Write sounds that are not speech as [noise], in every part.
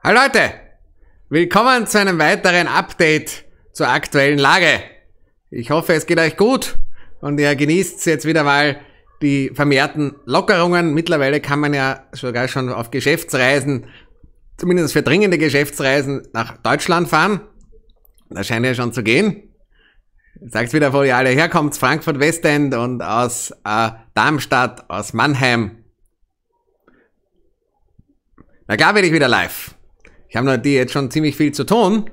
Hallo Leute! Willkommen zu einem weiteren Update zur aktuellen Lage. Ich hoffe, es geht euch gut und ihr genießt jetzt wieder mal die vermehrten Lockerungen. Mittlerweile kann man ja sogar schon auf Geschäftsreisen, zumindest für dringende Geschäftsreisen, nach Deutschland fahren. Da scheint ja schon zu gehen. Sagt wieder, wo ihr alle herkommt, Frankfurt Westend und aus äh, Darmstadt, aus Mannheim. Na klar bin ich wieder live. Ich habe natürlich jetzt schon ziemlich viel zu tun,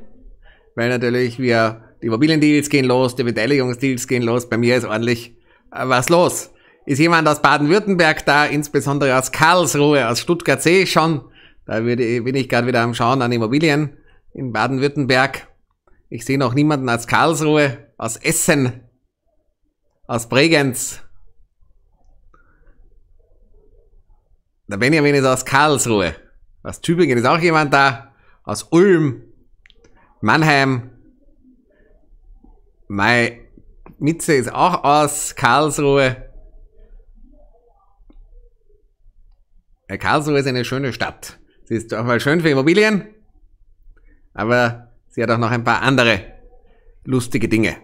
weil natürlich wir die Immobilien-Deals gehen los, die Beteiligungsdeals gehen los. Bei mir ist ordentlich äh, was los. Ist jemand aus Baden-Württemberg da, insbesondere aus Karlsruhe, aus Stuttgart sehe ich schon. Da bin ich gerade wieder am Schauen an Immobilien in Baden-Württemberg. Ich sehe noch niemanden aus Karlsruhe, aus Essen, aus Bregenz. Der Benjamin ist aus Karlsruhe. Aus Tübingen ist auch jemand da. Aus Ulm, Mannheim. Mai Mitze ist auch aus Karlsruhe. Äh, Karlsruhe ist eine schöne Stadt. Sie ist auch mal schön für Immobilien, aber sie hat auch noch ein paar andere lustige Dinge.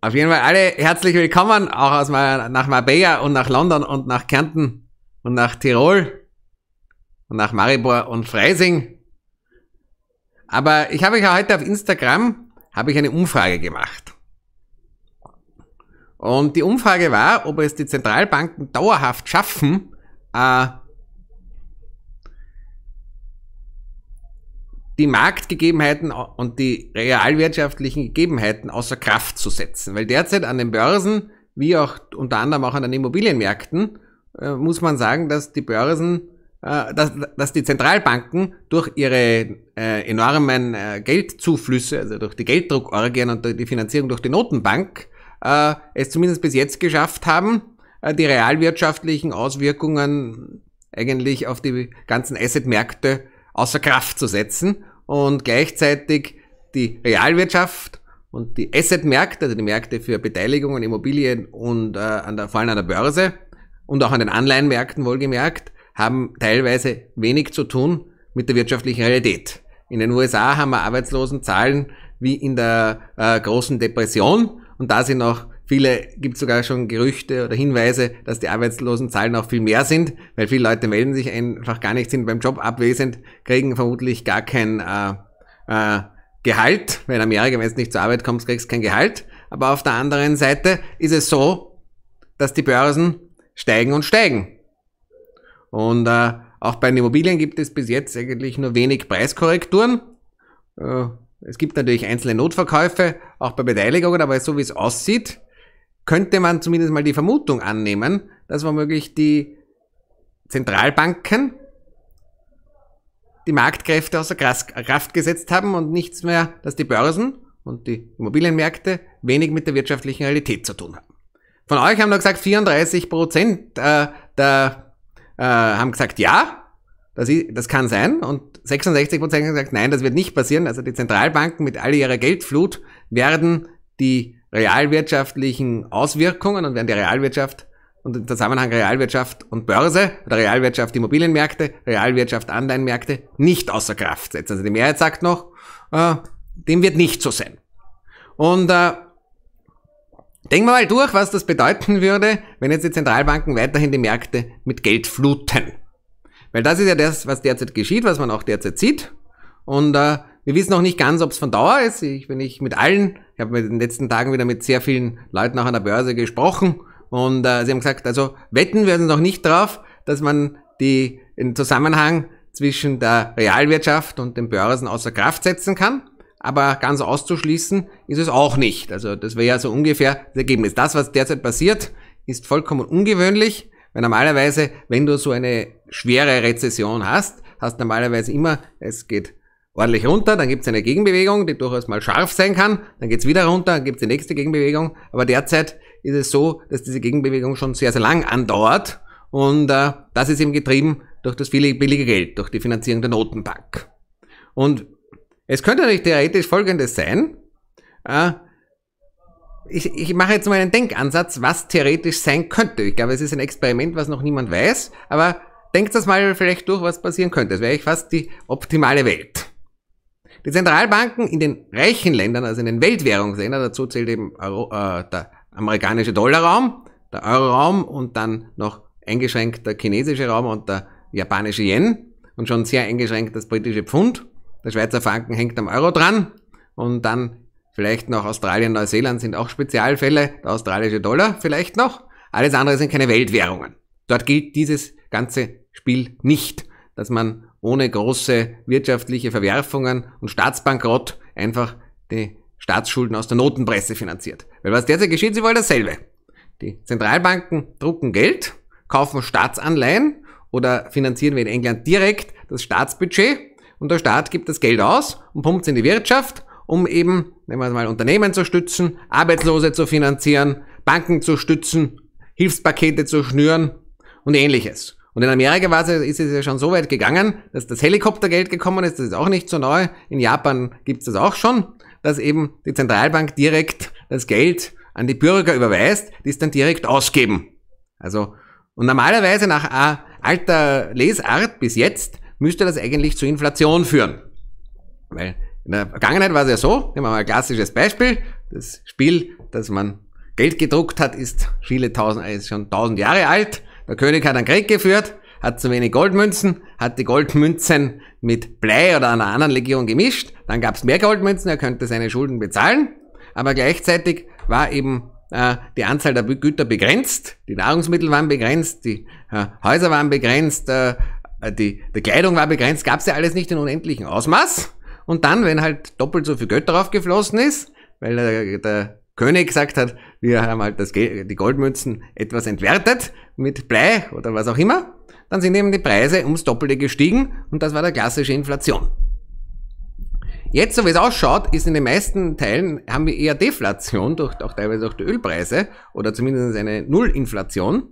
Auf jeden Fall alle herzlich willkommen, auch aus, nach Marbella und nach London und nach Kärnten und nach Tirol und nach Maribor und Freising. Aber ich habe ja heute auf Instagram habe ich eine Umfrage gemacht. Und die Umfrage war, ob es die Zentralbanken dauerhaft schaffen, äh, die Marktgegebenheiten und die realwirtschaftlichen Gegebenheiten außer Kraft zu setzen. Weil derzeit an den Börsen, wie auch unter anderem auch an den Immobilienmärkten, äh, muss man sagen, dass die Börsen, äh, dass, dass die Zentralbanken durch ihre äh, enormen äh, Geldzuflüsse, also durch die Gelddruckorgien und die Finanzierung durch die Notenbank, äh, es zumindest bis jetzt geschafft haben, äh, die realwirtschaftlichen Auswirkungen eigentlich auf die ganzen Assetmärkte außer Kraft zu setzen und gleichzeitig die Realwirtschaft und die Assetmärkte, also die Märkte für Beteiligungen, Immobilien und äh, an der, vor allem an der Börse, und auch an den Anleihenmärkten wohlgemerkt, haben teilweise wenig zu tun mit der wirtschaftlichen Realität. In den USA haben wir Arbeitslosenzahlen wie in der äh, großen Depression und da sind auch viele, gibt sogar schon Gerüchte oder Hinweise, dass die Arbeitslosenzahlen auch viel mehr sind, weil viele Leute melden sich einfach gar nicht, sind beim Job abwesend, kriegen vermutlich gar kein äh, äh, Gehalt, weil in Amerika, wenn du nicht zur Arbeit kommst, kriegst du kein Gehalt. Aber auf der anderen Seite ist es so, dass die Börsen steigen und steigen. Und äh, auch bei den Immobilien gibt es bis jetzt eigentlich nur wenig Preiskorrekturen. Äh, es gibt natürlich einzelne Notverkäufe, auch bei Beteiligungen, aber so wie es aussieht, könnte man zumindest mal die Vermutung annehmen, dass womöglich die Zentralbanken die Marktkräfte außer Kraft gesetzt haben und nichts mehr, dass die Börsen und die Immobilienmärkte wenig mit der wirtschaftlichen Realität zu tun haben. Von euch haben da gesagt, 34 Prozent äh, der, äh, haben gesagt, ja, das, ist, das kann sein. Und 66 Prozent haben gesagt, nein, das wird nicht passieren. Also die Zentralbanken mit all ihrer Geldflut werden die realwirtschaftlichen Auswirkungen und werden die Realwirtschaft und im Zusammenhang Realwirtschaft und Börse oder Realwirtschaft Immobilienmärkte, Realwirtschaft Anleihenmärkte nicht außer Kraft setzen. Also die Mehrheit sagt noch, äh, dem wird nicht so sein. Und äh, Denken wir mal durch, was das bedeuten würde, wenn jetzt die Zentralbanken weiterhin die Märkte mit Geld fluten. Weil das ist ja das, was derzeit geschieht, was man auch derzeit sieht. Und äh, wir wissen noch nicht ganz, ob es von Dauer ist. Ich bin nicht mit allen, ich habe in den letzten Tagen wieder mit sehr vielen Leuten auch an der Börse gesprochen und äh, sie haben gesagt, also wetten werden noch nicht drauf, dass man die, den Zusammenhang zwischen der Realwirtschaft und den Börsen außer Kraft setzen kann aber ganz auszuschließen ist es auch nicht. Also das wäre ja so ungefähr das Ergebnis. Das, was derzeit passiert, ist vollkommen ungewöhnlich, weil normalerweise, wenn du so eine schwere Rezession hast, hast normalerweise immer, es geht ordentlich runter, dann gibt es eine Gegenbewegung, die durchaus mal scharf sein kann, dann geht es wieder runter, dann gibt es die nächste Gegenbewegung, aber derzeit ist es so, dass diese Gegenbewegung schon sehr, sehr lang andauert und äh, das ist eben getrieben durch das viele billige Geld, durch die Finanzierung der Notenbank. Und es könnte natürlich theoretisch folgendes sein. Äh, ich, ich mache jetzt mal einen Denkansatz, was theoretisch sein könnte. Ich glaube, es ist ein Experiment, was noch niemand weiß, aber denkt das mal vielleicht durch, was passieren könnte. Das wäre ich fast die optimale Welt. Die Zentralbanken in den reichen Ländern, also in den Weltwährungsländern, dazu zählt eben Euro, äh, der amerikanische Dollarraum, der Euroraum und dann noch eingeschränkt der chinesische Raum und der japanische Yen und schon sehr eingeschränkt das britische Pfund. Der Schweizer Franken hängt am Euro dran und dann vielleicht noch Australien, Neuseeland sind auch Spezialfälle, der australische Dollar vielleicht noch. Alles andere sind keine Weltwährungen. Dort gilt dieses ganze Spiel nicht, dass man ohne große wirtschaftliche Verwerfungen und Staatsbankrott einfach die Staatsschulden aus der Notenpresse finanziert. Weil was derzeit geschieht, sie wollen dasselbe. Die Zentralbanken drucken Geld, kaufen Staatsanleihen oder finanzieren wie in England direkt das Staatsbudget und der Staat gibt das Geld aus und pumpt es in die Wirtschaft, um eben, nehmen wir mal, Unternehmen zu stützen, Arbeitslose zu finanzieren, Banken zu stützen, Hilfspakete zu schnüren und ähnliches. Und in Amerika war es, ist es ja schon so weit gegangen, dass das Helikoptergeld gekommen ist, das ist auch nicht so neu. In Japan gibt es das auch schon, dass eben die Zentralbank direkt das Geld an die Bürger überweist, die es dann direkt ausgeben. Also, und normalerweise nach äh, alter Lesart bis jetzt müsste das eigentlich zu Inflation führen. Weil in der Vergangenheit war es ja so, nehmen wir mal ein klassisches Beispiel, das Spiel, das man Geld gedruckt hat, ist viele tausend, äh, ist schon tausend Jahre alt. Der König hat einen Krieg geführt, hat zu wenig Goldmünzen, hat die Goldmünzen mit Blei oder einer anderen Legion gemischt, dann gab es mehr Goldmünzen, er könnte seine Schulden bezahlen, aber gleichzeitig war eben äh, die Anzahl der Güter begrenzt, die Nahrungsmittel waren begrenzt, die äh, Häuser waren begrenzt, äh, äh, die, die Kleidung war begrenzt, gab's ja alles nicht in unendlichem Ausmaß. Und dann, wenn halt doppelt so viel Geld drauf geflossen ist, weil der, der König gesagt hat, wir haben halt das, die Goldmünzen etwas entwertet mit Blei oder was auch immer, dann sind eben die Preise ums Doppelte gestiegen und das war der klassische Inflation. Jetzt, so wie es ausschaut, ist in den meisten Teilen, haben wir eher Deflation, durch, auch teilweise durch die Ölpreise oder zumindest eine Nullinflation.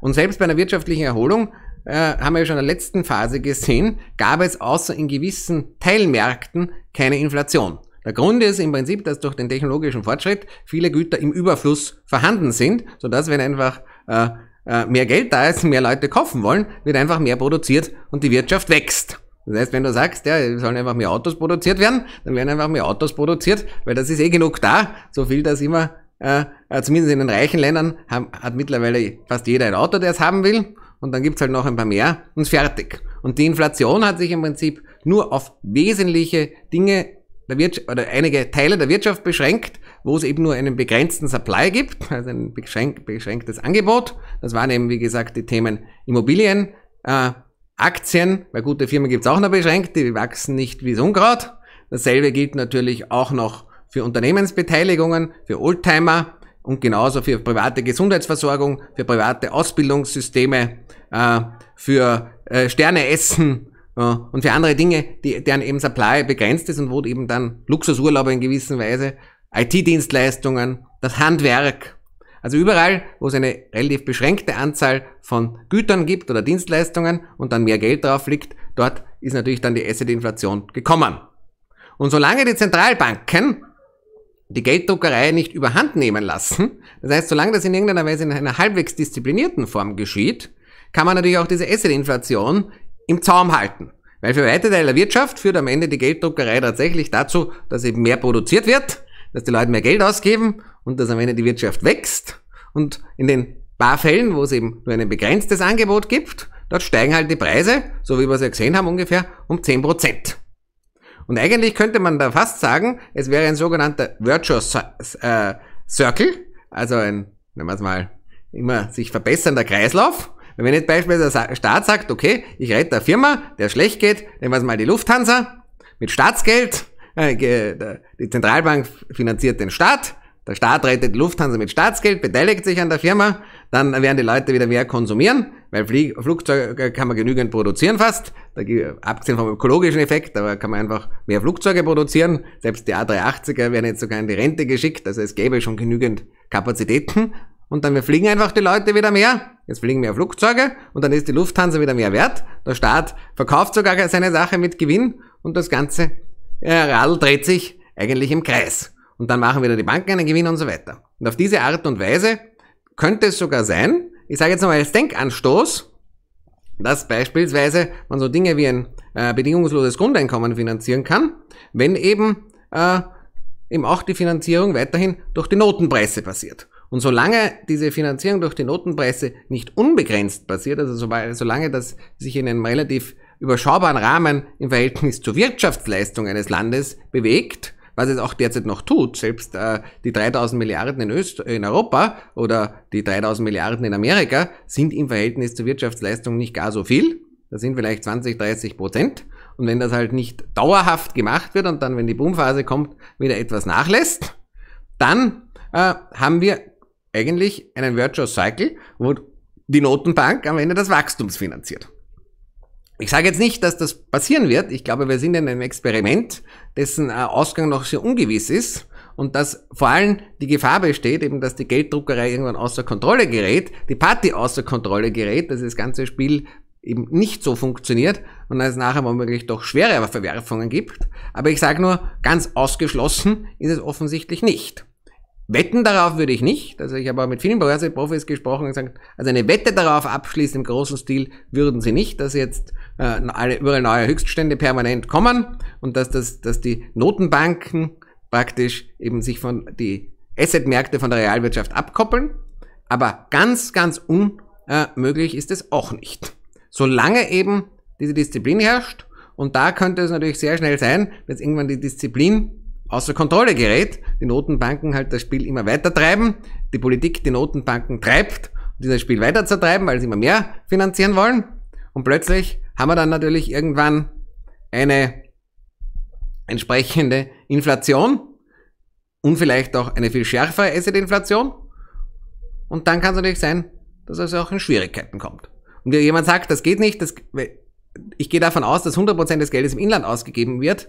Und selbst bei einer wirtschaftlichen Erholung äh, haben wir ja schon in der letzten Phase gesehen, gab es außer in gewissen Teilmärkten keine Inflation. Der Grund ist im Prinzip, dass durch den technologischen Fortschritt viele Güter im Überfluss vorhanden sind, sodass wenn einfach äh, äh, mehr Geld da ist, mehr Leute kaufen wollen, wird einfach mehr produziert und die Wirtschaft wächst. Das heißt, wenn du sagst, ja, sollen einfach mehr Autos produziert werden, dann werden einfach mehr Autos produziert, weil das ist eh genug da, so viel, das immer, äh, äh, zumindest in den reichen Ländern, haben, hat mittlerweile fast jeder ein Auto, der es haben will und dann gibt's halt noch ein paar mehr und fertig. Und die Inflation hat sich im Prinzip nur auf wesentliche Dinge der Wirtschaft oder einige Teile der Wirtschaft beschränkt, wo es eben nur einen begrenzten Supply gibt, [laughs] also ein beschränk beschränktes Angebot. Das waren eben, wie gesagt, die Themen Immobilien, äh, Aktien, weil gute Firmen gibt's auch noch beschränkt, die wachsen nicht wie so Unkraut. Dasselbe gilt natürlich auch noch für Unternehmensbeteiligungen, für Oldtimer und genauso für private Gesundheitsversorgung, für private Ausbildungssysteme, äh, für äh, Sterneessen äh, und für andere Dinge, die, deren eben Supply begrenzt ist und wo eben dann Luxusurlaube in gewisser Weise, IT-Dienstleistungen, das Handwerk, also überall, wo es eine relativ beschränkte Anzahl von Gütern gibt oder Dienstleistungen und dann mehr Geld drauf liegt, dort ist natürlich dann die Asset-Inflation gekommen. Und solange die Zentralbanken die Gelddruckerei nicht überhand nehmen lassen. Hm? Das heißt, solange das in irgendeiner Weise in einer halbwegs disziplinierten Form geschieht, kann man natürlich auch diese Assetinflation im Zaum halten. Weil für weite Teile der Wirtschaft führt am Ende die Gelddruckerei tatsächlich dazu, dass eben mehr produziert wird, dass die Leute mehr Geld ausgeben und dass am Ende die Wirtschaft wächst. Und in den paar Fällen, wo es eben nur ein begrenztes Angebot gibt, dort steigen halt die Preise, so wie wir es ja gesehen haben, ungefähr um 10 Prozent. Und eigentlich könnte man da fast sagen, es wäre ein sogenannter Virtual äh, Circle, also ein, nennen wir es mal, immer sich verbessernder Kreislauf. Wenn jetzt beispielsweise der Staat sagt, okay, ich rette eine Firma, der schlecht geht, nehmen wir es mal die Lufthansa, mit Staatsgeld, äh, die Zentralbank finanziert den Staat, der Staat rettet Lufthansa mit Staatsgeld, beteiligt sich an der Firma, dann werden die Leute wieder mehr konsumieren, weil Flie Flugzeuge kann man genügend produzieren fast, da, abgesehen vom ökologischen Effekt, aber kann man einfach mehr Flugzeuge produzieren. Selbst die A380er werden jetzt sogar in die Rente geschickt, also es gäbe schon genügend Kapazitäten. Und dann fliegen einfach die Leute wieder mehr, jetzt fliegen mehr Flugzeuge und dann ist die Lufthansa wieder mehr wert, der Staat verkauft sogar seine Sache mit Gewinn und das ganze äh, Rad dreht sich eigentlich im Kreis und dann machen wieder die Banken einen Gewinn und so weiter. Und auf diese Art und Weise könnte es sogar sein, ich sage jetzt nochmal als Denkanstoß, dass beispielsweise man so Dinge wie ein äh, bedingungsloses Grundeinkommen finanzieren kann, wenn eben, äh, eben auch die Finanzierung weiterhin durch die Notenpreise passiert. Und solange diese Finanzierung durch die Notenpreise nicht unbegrenzt passiert, also solange das sich in einem relativ überschaubaren Rahmen im Verhältnis zur Wirtschaftsleistung eines Landes bewegt, was es auch derzeit noch tut, selbst äh, die 3000 Milliarden in, Öst in Europa oder die 3000 Milliarden in Amerika sind im Verhältnis zur Wirtschaftsleistung nicht gar so viel. Das sind vielleicht 20, 30 Prozent. Und wenn das halt nicht dauerhaft gemacht wird und dann, wenn die Boomphase kommt, wieder etwas nachlässt, dann äh, haben wir eigentlich einen Virtual Cycle, wo die Notenbank am Ende das Wachstum finanziert. Ich sage jetzt nicht, dass das passieren wird. Ich glaube, wir sind in einem Experiment, dessen äh, Ausgang noch sehr ungewiss ist und dass vor allem die Gefahr besteht, eben, dass die Gelddruckerei irgendwann außer Kontrolle gerät, die Party außer Kontrolle gerät, dass das ganze Spiel eben nicht so funktioniert und dass es nachher womöglich doch schwere Verwerfungen gibt. Aber ich sage nur, ganz ausgeschlossen ist es offensichtlich nicht. Wetten darauf würde ich nicht. Also ich habe auch mit vielen Börseprofis gesprochen und gesagt, also eine Wette darauf abschließen im großen Stil würden sie nicht, dass jetzt äh, alle, überall neue Höchststände permanent kommen und dass, das, dass die Notenbanken praktisch eben sich von die Assetmärkte von der Realwirtschaft abkoppeln. Aber ganz, ganz unmöglich ist es auch nicht. Solange eben diese Disziplin herrscht, und da könnte es natürlich sehr schnell sein, dass irgendwann die Disziplin außer Kontrolle gerät, die Notenbanken halt das Spiel immer weiter treiben, die Politik die Notenbanken treibt, um dieses Spiel weiter zu treiben, weil sie immer mehr finanzieren wollen. Und plötzlich haben wir dann natürlich irgendwann eine entsprechende Inflation und vielleicht auch eine viel schärfere Asset-Inflation. Und dann kann es natürlich sein, dass es auch in Schwierigkeiten kommt. Und wenn jemand sagt, das geht nicht, das, ich gehe davon aus, dass 100% des Geldes im Inland ausgegeben wird.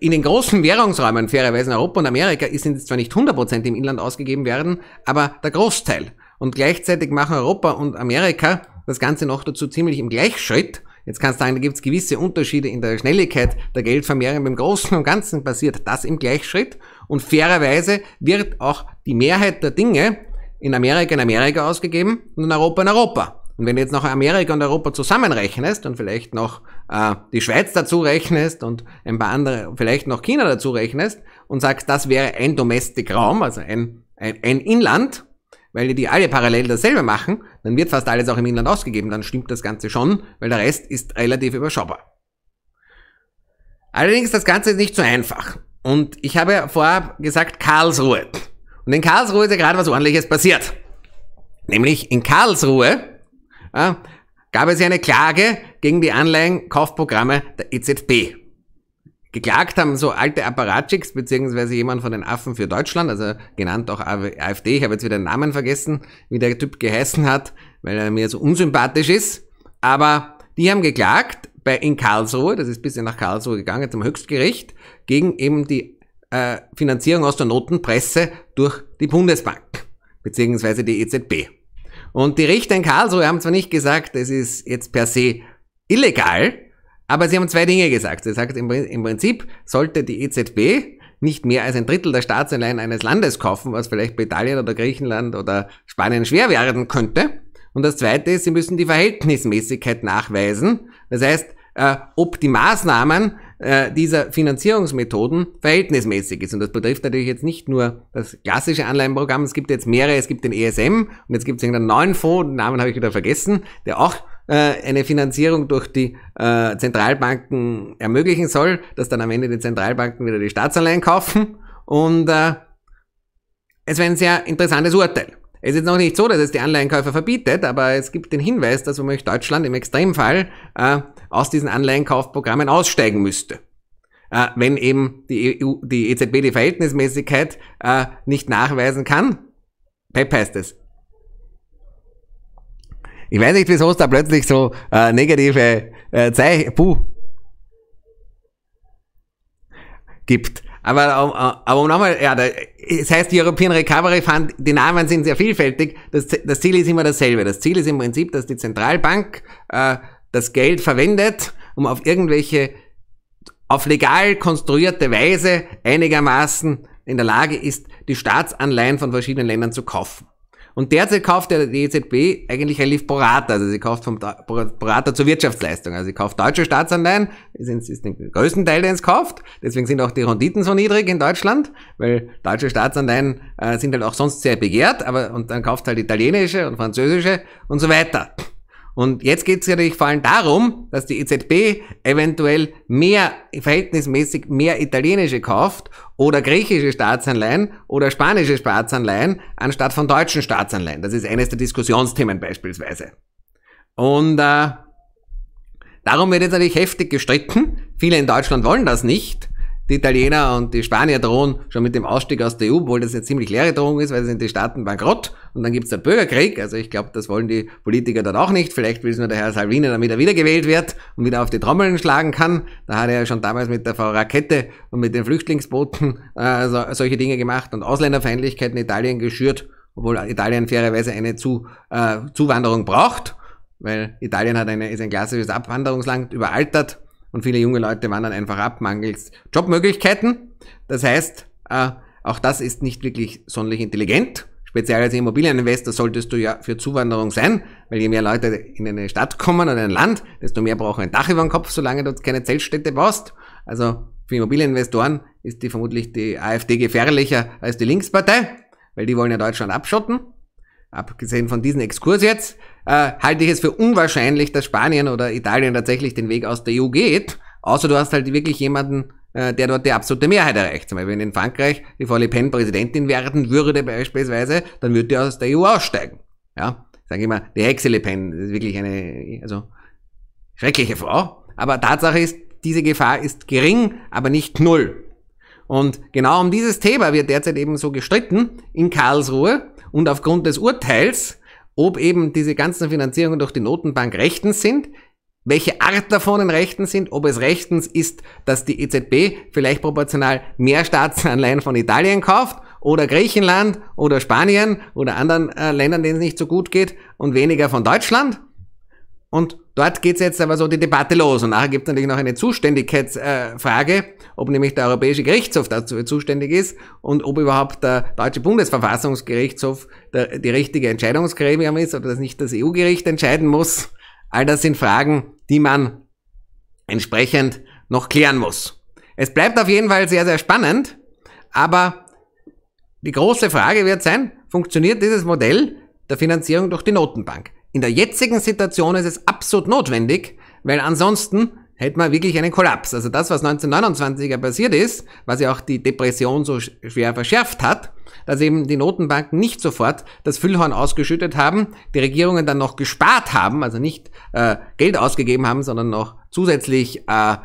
In den großen Währungsräumen, fairerweise in Europa und Amerika, sind es zwar nicht 100% im Inland ausgegeben werden, aber der Großteil. Und gleichzeitig machen Europa und Amerika das Ganze noch dazu ziemlich im Gleichschritt Jetzt kannst du sagen, da gibt es gewisse Unterschiede in der Schnelligkeit der Geldvermehrung. Im Großen und Ganzen passiert das im Gleichschritt. Und fairerweise wird auch die Mehrheit der Dinge in Amerika in Amerika ausgegeben und in Europa in Europa. Und wenn du jetzt noch Amerika und Europa zusammenrechnest und vielleicht noch äh, die Schweiz dazu rechnest und ein paar andere, vielleicht noch China dazu rechnest und sagst, das wäre ein Domestic-Raum, also ein, ein, ein Inland, weil die alle parallel dasselbe machen, dann wird fast alles auch im Inland ausgegeben, dann stimmt das Ganze schon, weil der Rest ist relativ überschaubar. Allerdings, das Ganze ist nicht so einfach. Und ich habe vorab gesagt Karlsruhe. Und in Karlsruhe ist ja gerade was ordentliches passiert. Nämlich in Karlsruhe äh, gab es ja eine Klage gegen die Anleihenkaufprogramme der EZB geklagt haben so alte Apparatschicks, beziehungsweise jemand von den Affen für Deutschland, also genannt auch AfD, ich habe jetzt wieder den Namen vergessen, wie der Typ geheißen hat, weil er mir so unsympathisch ist, aber die haben geklagt bei, in Karlsruhe, das ist bis nach Karlsruhe gegangen, zum Höchstgericht, gegen eben die äh, Finanzierung aus der Notenpresse durch die Bundesbank, beziehungsweise die EZB. Und die Richter in Karlsruhe haben zwar nicht gesagt, es ist jetzt per se illegal, aber sie haben zwei Dinge gesagt. Sie sagt, im Prinzip sollte die EZB nicht mehr als ein Drittel der Staatsanleihen eines Landes kaufen, was vielleicht bei Italien oder Griechenland oder Spanien schwer werden könnte. Und das Zweite ist, sie müssen die Verhältnismäßigkeit nachweisen. Das heißt, äh, ob die Maßnahmen äh, dieser Finanzierungsmethoden verhältnismäßig ist. Und das betrifft natürlich jetzt nicht nur das klassische Anleihenprogramm, es gibt jetzt mehrere, es gibt den ESM und jetzt gibt es irgendeinen neuen Fonds, den Namen habe ich wieder vergessen, der auch äh, eine Finanzierung durch die äh, Zentralbanken ermöglichen soll, dass dann am Ende die Zentralbanken wieder die Staatsanleihen kaufen. Und äh, es wäre ein sehr interessantes Urteil. Es ist noch nicht so, dass es die Anleihenkäufer verbietet, aber es gibt den Hinweis, dass womöglich Deutschland im Extremfall äh, aus diesen Anleihenkaufprogrammen aussteigen müsste. Äh, wenn eben die, EU, die EZB die Verhältnismäßigkeit äh, nicht nachweisen kann, PEP heißt es, ich weiß nicht, wieso es da plötzlich so äh, negative äh, Zeichen Puh. gibt. Aber, um, äh, äh, aber nochmal, ja, das heißt, die European Recovery Fund, die Namen sind sehr vielfältig. Das, das Ziel ist immer dasselbe. Das Ziel ist im Prinzip, dass die Zentralbank äh, das Geld verwendet, um auf irgendwelche, auf legal konstruierte Weise einigermaßen in der Lage ist, die Staatsanleihen von verschiedenen Ländern zu kaufen. Und derzeit kauft der EZB eigentlich ein Lief-Borata. Also sie kauft vom Borata zur Wirtschaftsleistung. Also sie kauft deutsche Staatsanleihen. Das ist den größten Teil, der es kauft. Deswegen sind auch die Renditen so niedrig in Deutschland, weil deutsche Staatsanleihen äh, sind halt auch sonst sehr begehrt. Aber, und dann kauft halt italienische und französische und so weiter. Und jetzt geht es natürlich vor allem darum, dass die EZB eventuell mehr, verhältnismäßig mehr italienische kauft oder griechische Staatsanleihen oder spanische Staatsanleihen anstatt von deutschen Staatsanleihen. Das ist eines der Diskussionsthemen beispielsweise. Und äh, darum wird jetzt natürlich heftig gestritten. Viele in Deutschland wollen das nicht die Italiener und die Spanier drohen schon mit dem Ausstieg aus der EU, obwohl das eine ziemlich leere Drohung ist, weil sind die Staaten bankrott und dann gibt's es einen Bürgerkrieg. Also ich glaube, das wollen die Politiker dann auch nicht. Vielleicht will es nur der Herr Salvini, damit er wiedergewählt wird und wieder auf die Trommeln schlagen kann. Da hat er ja schon damals mit der Frau Rakete und mit den Flüchtlingsbooten äh, so, solche Dinge gemacht und Ausländerfeindlichkeit in Italien geschürt, obwohl Italien fairerweise eine Zu, äh, Zuwanderung braucht, weil Italien hat eine, ist ein klassisches Abwanderungsland, überaltert und viele junge Leute wandern einfach ab, mangels Jobmöglichkeiten. Das heißt, äh, auch das ist nicht wirklich sonderlich intelligent. Speziell als Immobilieninvestor solltest du ja für Zuwanderung sein, weil je mehr Leute in eine Stadt kommen oder ein Land, desto mehr brauchen ein Dach über den Kopf, solange du keine Zeltstätte baust. Also für Immobilieninvestoren ist die vermutlich die AfD gefährlicher als die Linkspartei, weil die wollen ja Deutschland abschotten. Abgesehen von diesem Exkurs jetzt, äh, halte ich es für unwahrscheinlich, dass Spanien oder Italien tatsächlich den Weg aus der EU geht, außer du hast halt wirklich jemanden, äh, der dort die absolute Mehrheit erreicht. Zum Beispiel, wenn in Frankreich die Frau Le Pen Präsidentin werden würde beispielsweise, dann würde die aus der EU aussteigen. Ja, sage ich mal, die Hexe Le Pen ist wirklich eine, also schreckliche Frau. Aber Tatsache ist, diese Gefahr ist gering, aber nicht null. Und genau um dieses Thema wird derzeit eben so gestritten in Karlsruhe. Und aufgrund des Urteils ob eben diese ganzen Finanzierungen durch die Notenbank rechtens sind, welche Art davon in Rechten sind, ob es rechtens ist, dass die EZB vielleicht proportional mehr Staatsanleihen von Italien kauft oder Griechenland oder Spanien oder anderen äh, Ländern, denen es nicht so gut geht und weniger von Deutschland und dort geht es jetzt aber so die Debatte los. Und nachher gibt es natürlich noch eine Zuständigkeitsfrage, äh, ob nämlich der Europäische Gerichtshof dazu zuständig ist und ob überhaupt der Deutsche Bundesverfassungsgerichtshof der, die richtige Entscheidungsgremium ist oder dass nicht das EU-Gericht entscheiden muss. All das sind Fragen, die man entsprechend noch klären muss. Es bleibt auf jeden Fall sehr, sehr spannend, aber die große Frage wird sein, funktioniert dieses Modell der Finanzierung durch die Notenbank? In der jetzigen Situation ist es absolut notwendig, weil ansonsten hätten wir wirklich einen Kollaps. Also das, was 1929 passiert ist, was ja auch die Depression so schwer verschärft hat, dass eben die Notenbanken nicht sofort das Füllhorn ausgeschüttet haben, die Regierungen dann noch gespart haben, also nicht äh, Geld ausgegeben haben, sondern noch zusätzlich äh,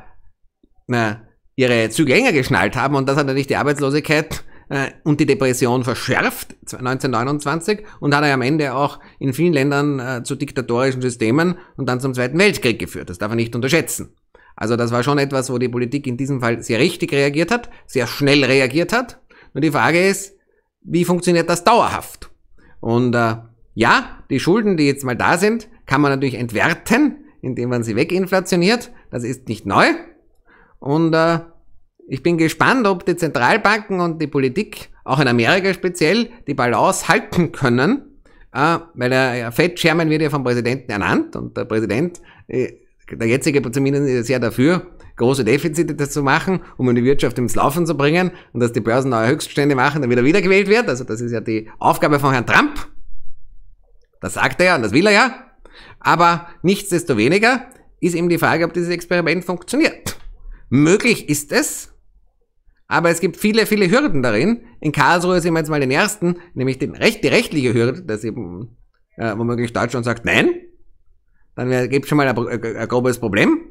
na, ihre Züge enger geschnallt haben und das hat natürlich die Arbeitslosigkeit äh, und die Depression verschärft 1929 und hat er am Ende auch in vielen Ländern äh, zu diktatorischen Systemen und dann zum Zweiten Weltkrieg geführt. Das darf man nicht unterschätzen. Also das war schon etwas, wo die Politik in diesem Fall sehr richtig reagiert hat, sehr schnell reagiert hat. Nur die Frage ist, wie funktioniert das dauerhaft? Und äh, ja, die Schulden, die jetzt mal da sind, kann man natürlich entwerten, indem man sie weginflationiert. Das ist nicht neu. Und äh, ich bin gespannt, ob die Zentralbanken und die Politik, auch in Amerika speziell, die Balance halten können, äh, weil der äh, Fed-Chairman wird ja vom Präsidenten ernannt und der Präsident, äh, der jetzige zumindest, ist sehr dafür, große Defizite zu machen, um die Wirtschaft ins Laufen zu bringen und dass die Börsen neue Höchststände machen, damit er wiedergewählt wird. Also das ist ja die Aufgabe von Herrn Trump. Das sagt er ja und das will er ja. Aber nichtsdestoweniger ist eben die Frage, ob dieses Experiment funktioniert. Möglich ist es, aber es gibt viele, viele Hürden darin. In Karlsruhe sehen wir jetzt mal den ersten, nämlich den Recht, die rechtliche Hürde, dass eben äh, womöglich Deutschland sagt, nein, dann gibt es schon mal ein, äh, ein, grobes Problem.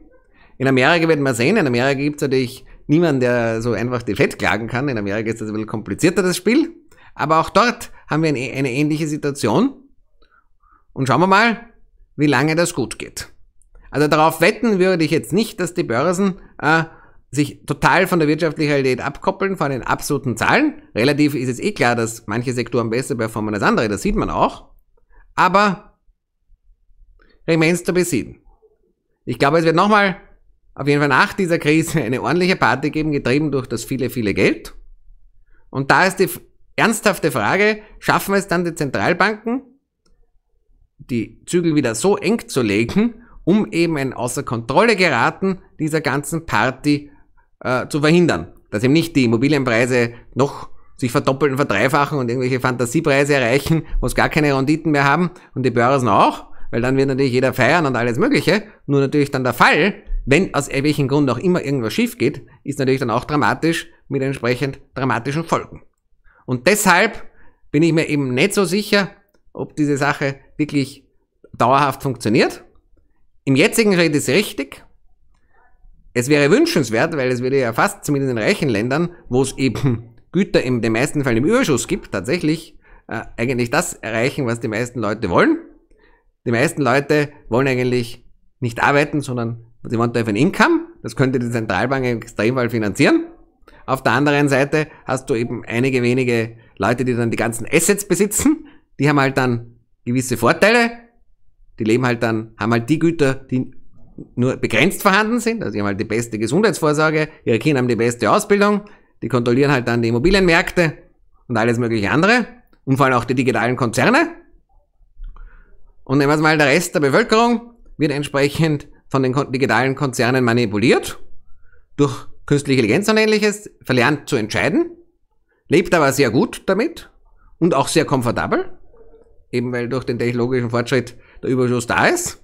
In Amerika werden wir sehen, in Amerika gibt es natürlich niemanden, der so einfach die Fett klagen kann. In Amerika ist das ein bisschen komplizierter, das Spiel. Aber auch dort haben wir eine, eine ähnliche Situation. Und schauen wir mal, wie lange das gut geht. Also darauf wetten würde ich jetzt nicht, dass die Börsen äh, sich total von der wirtschaftlichen Realität abkoppeln, von den absoluten Zahlen. Relativ ist es eh klar, dass manche Sektoren besser performen als andere, das sieht man auch. Aber remains to be seen. Ich glaube, es wird nochmal, auf jeden Fall nach dieser Krise, eine ordentliche Party geben, getrieben durch das viele, viele Geld. Und da ist die ernsthafte Frage, schaffen wir es dann die Zentralbanken, die Zügel wieder so eng zu legen, um eben ein außer Kontrolle geraten dieser ganzen Party äh, zu verhindern. Dass eben nicht die Immobilienpreise noch sich verdoppeln, verdreifachen und irgendwelche Fantasiepreise erreichen, wo es gar keine Renditen mehr haben und die Börsen auch, weil dann wird natürlich jeder feiern und alles Mögliche. Nur natürlich dann der Fall, wenn aus welchem Grund auch immer irgendwas schief geht, ist natürlich dann auch dramatisch mit entsprechend dramatischen Folgen. Und deshalb bin ich mir eben nicht so sicher, ob diese Sache wirklich dauerhaft funktioniert. Im jetzigen Schritt ist sie richtig, es wäre wünschenswert, weil es würde ja fast zumindest in reichen Ländern, wo es eben [laughs] Güter in den meisten Fällen im Überschuss gibt, tatsächlich äh, eigentlich das erreichen, was die meisten Leute wollen. Die meisten Leute wollen eigentlich nicht arbeiten, sondern sie wollen einfach ein Income. Das könnte die Zentralbank im Extremfall finanzieren. Auf der anderen Seite hast du eben einige wenige Leute, die dann die ganzen Assets besitzen. Die haben halt dann gewisse Vorteile. Die leben halt dann, haben halt die Güter, die nur begrenzt vorhanden sind. Also die haben halt die beste Gesundheitsvorsorge, ihre Kinder haben die beste Ausbildung, die kontrollieren halt dann die Immobilienmärkte und alles mögliche andere und vor allem auch die digitalen Konzerne. Und nehmen wir mal, der Rest der Bevölkerung wird entsprechend von den digitalen Konzernen manipuliert durch künstliche Intelligenz und ähnliches, verlernt zu entscheiden, lebt aber sehr gut damit und auch sehr komfortabel, eben weil durch den technologischen Fortschritt der Überschuss da ist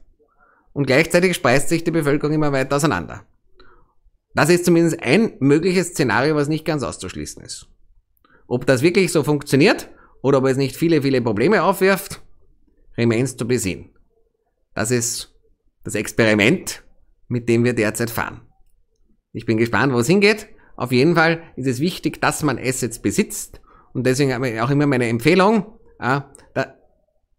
und gleichzeitig speist sich die Bevölkerung immer weiter auseinander. Das ist zumindest ein mögliches Szenario, was nicht ganz auszuschließen ist. Ob das wirklich so funktioniert oder ob es nicht viele, viele Probleme aufwirft, remains to be seen. Das ist das Experiment, mit dem wir derzeit fahren. Ich bin gespannt, wo es hingeht. Auf jeden Fall ist es wichtig, dass man Assets besitzt und deswegen auch immer meine Empfehlung.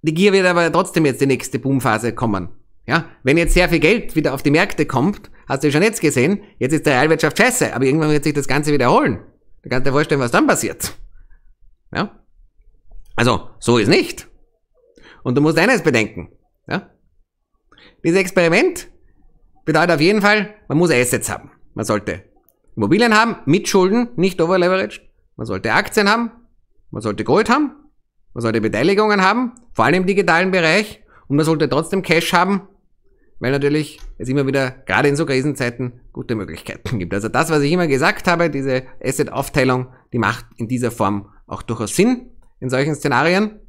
Die Gier wird aber trotzdem jetzt die nächste Boomphase kommen. Ja, wenn jetzt sehr viel Geld wieder auf die Märkte kommt, hast du schon jetzt gesehen, jetzt ist der Realwirtschaft scheiße, aber irgendwann wird sich das Ganze wiederholen. Du kannst dir vorstellen, was dann passiert. Ja? Also, so ist nicht. Und du musst eines bedenken. Ja? Dieses Experiment bedeutet auf jeden Fall, man muss Assets haben. Man sollte Immobilien haben, mit Schulden, nicht overleveraged. Man sollte Aktien haben, man sollte Gold haben, man sollte Beteiligungen haben, vor allem im digitalen Bereich und man sollte trotzdem Cash haben, weil natürlich es immer wieder, gerade in so Krisenzeiten, gute Möglichkeiten gibt. Also das, was ich immer gesagt habe, diese Asset-Aufteilung, die macht in dieser Form auch durchaus Sinn in solchen Szenarien.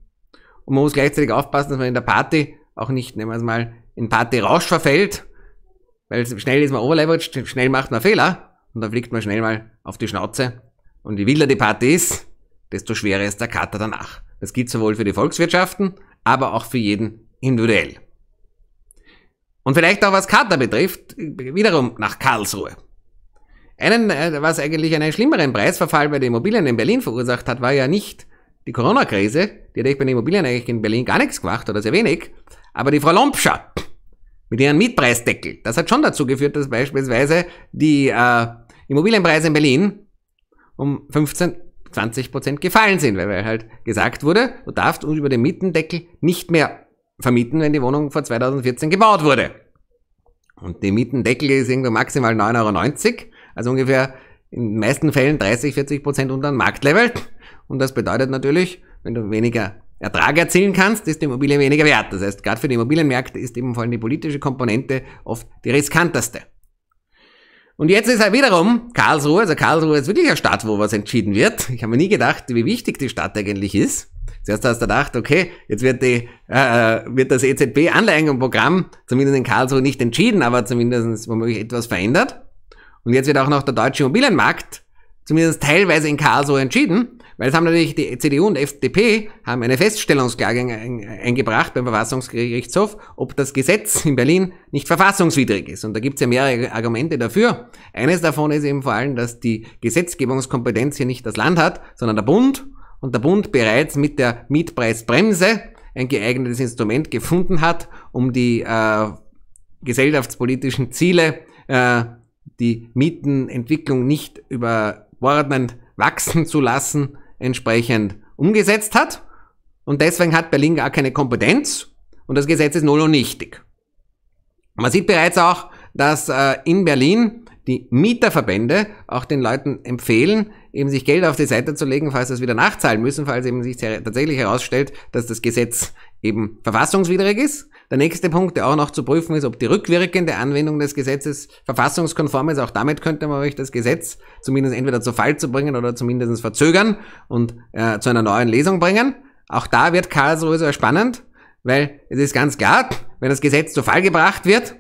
Und man muss gleichzeitig aufpassen, dass man in der Party auch nicht, nehmen wir es mal, in Party-Rausch verfällt, weil schnell ist man overleveraged, schnell macht man Fehler und dann fliegt man schnell mal auf die Schnauze. Und je wilder die Party ist, desto schwerer ist der Kater danach. Das gilt sowohl für die Volkswirtschaften, aber auch für jeden individuell. Und vielleicht auch was Katar betrifft, wiederum nach Karlsruhe. Einen, äh, was eigentlich einen schlimmeren Preisverfall bei den Immobilien in Berlin verursacht hat, war ja nicht die Corona-Krise, die hat echt bei den Immobilien eigentlich in Berlin gar nichts gemacht oder sehr wenig, aber die Frau Lompscher mit ihrem Mietpreisdeckel. Das hat schon dazu geführt, dass beispielsweise die äh, Immobilienpreise in Berlin um 15, 20 Prozent gefallen sind, weil halt gesagt wurde, du darfst uns über den Mietendeckel nicht mehr vermieten, wenn die Wohnung vor 2014 gebaut wurde. Und die Mietendeckel ist irgendwo maximal 9,90 Euro, also ungefähr in den meisten Fällen 30, 40 Prozent unter dem Marktlevel. Und das bedeutet natürlich, wenn du weniger Ertrag erzielen kannst, ist die Immobilie weniger wert. Das heißt, gerade für die Immobilienmärkte ist eben vor allem die politische Komponente oft die riskanteste. Und jetzt ist halt wiederum Karlsruhe, also Karlsruhe ist wirklich eine Stadt, wo was entschieden wird. Ich habe mir nie gedacht, wie wichtig die Stadt eigentlich ist. Zuerst hast du gedacht, okay, jetzt wird, die, äh, wird das EZB-Anleihenprogramm, zumindest in Karlsruhe nicht entschieden, aber zumindest womöglich etwas verändert. Und jetzt wird auch noch der deutsche Immobilienmarkt, zumindest teilweise in Karlsruhe, entschieden. Weil es haben natürlich die CDU und FDP haben eine Feststellungsklage eingebracht beim Verfassungsgerichtshof, ob das Gesetz in Berlin nicht verfassungswidrig ist. Und da gibt es ja mehrere Argumente dafür. Eines davon ist eben vor allem, dass die Gesetzgebungskompetenz hier nicht das Land hat, sondern der Bund und der Bund bereits mit der Mietpreisbremse ein geeignetes Instrument gefunden hat, um die äh, gesellschaftspolitischen Ziele, äh, die Mietenentwicklung nicht überordnend wachsen zu lassen, entsprechend umgesetzt hat. Und deswegen hat Berlin gar keine Kompetenz und das Gesetz ist null und nichtig. Man sieht bereits auch, dass äh, in Berlin die Mieterverbände auch den Leuten empfehlen, eben sich Geld auf die Seite zu legen, falls sie es wieder nachzahlen müssen, falls eben sich tatsächlich herausstellt, dass das Gesetz eben verfassungswidrig ist. Der nächste Punkt, der auch noch zu prüfen ist, ob die rückwirkende Anwendung des Gesetzes verfassungskonform ist. Auch damit könnte man euch das Gesetz zumindest entweder zu Fall zu bringen oder zumindest verzögern und äh, zu einer neuen Lesung bringen. Auch da wird Karlsruhe so spannend, weil es ist ganz klar, wenn das Gesetz zu Fall gebracht wird,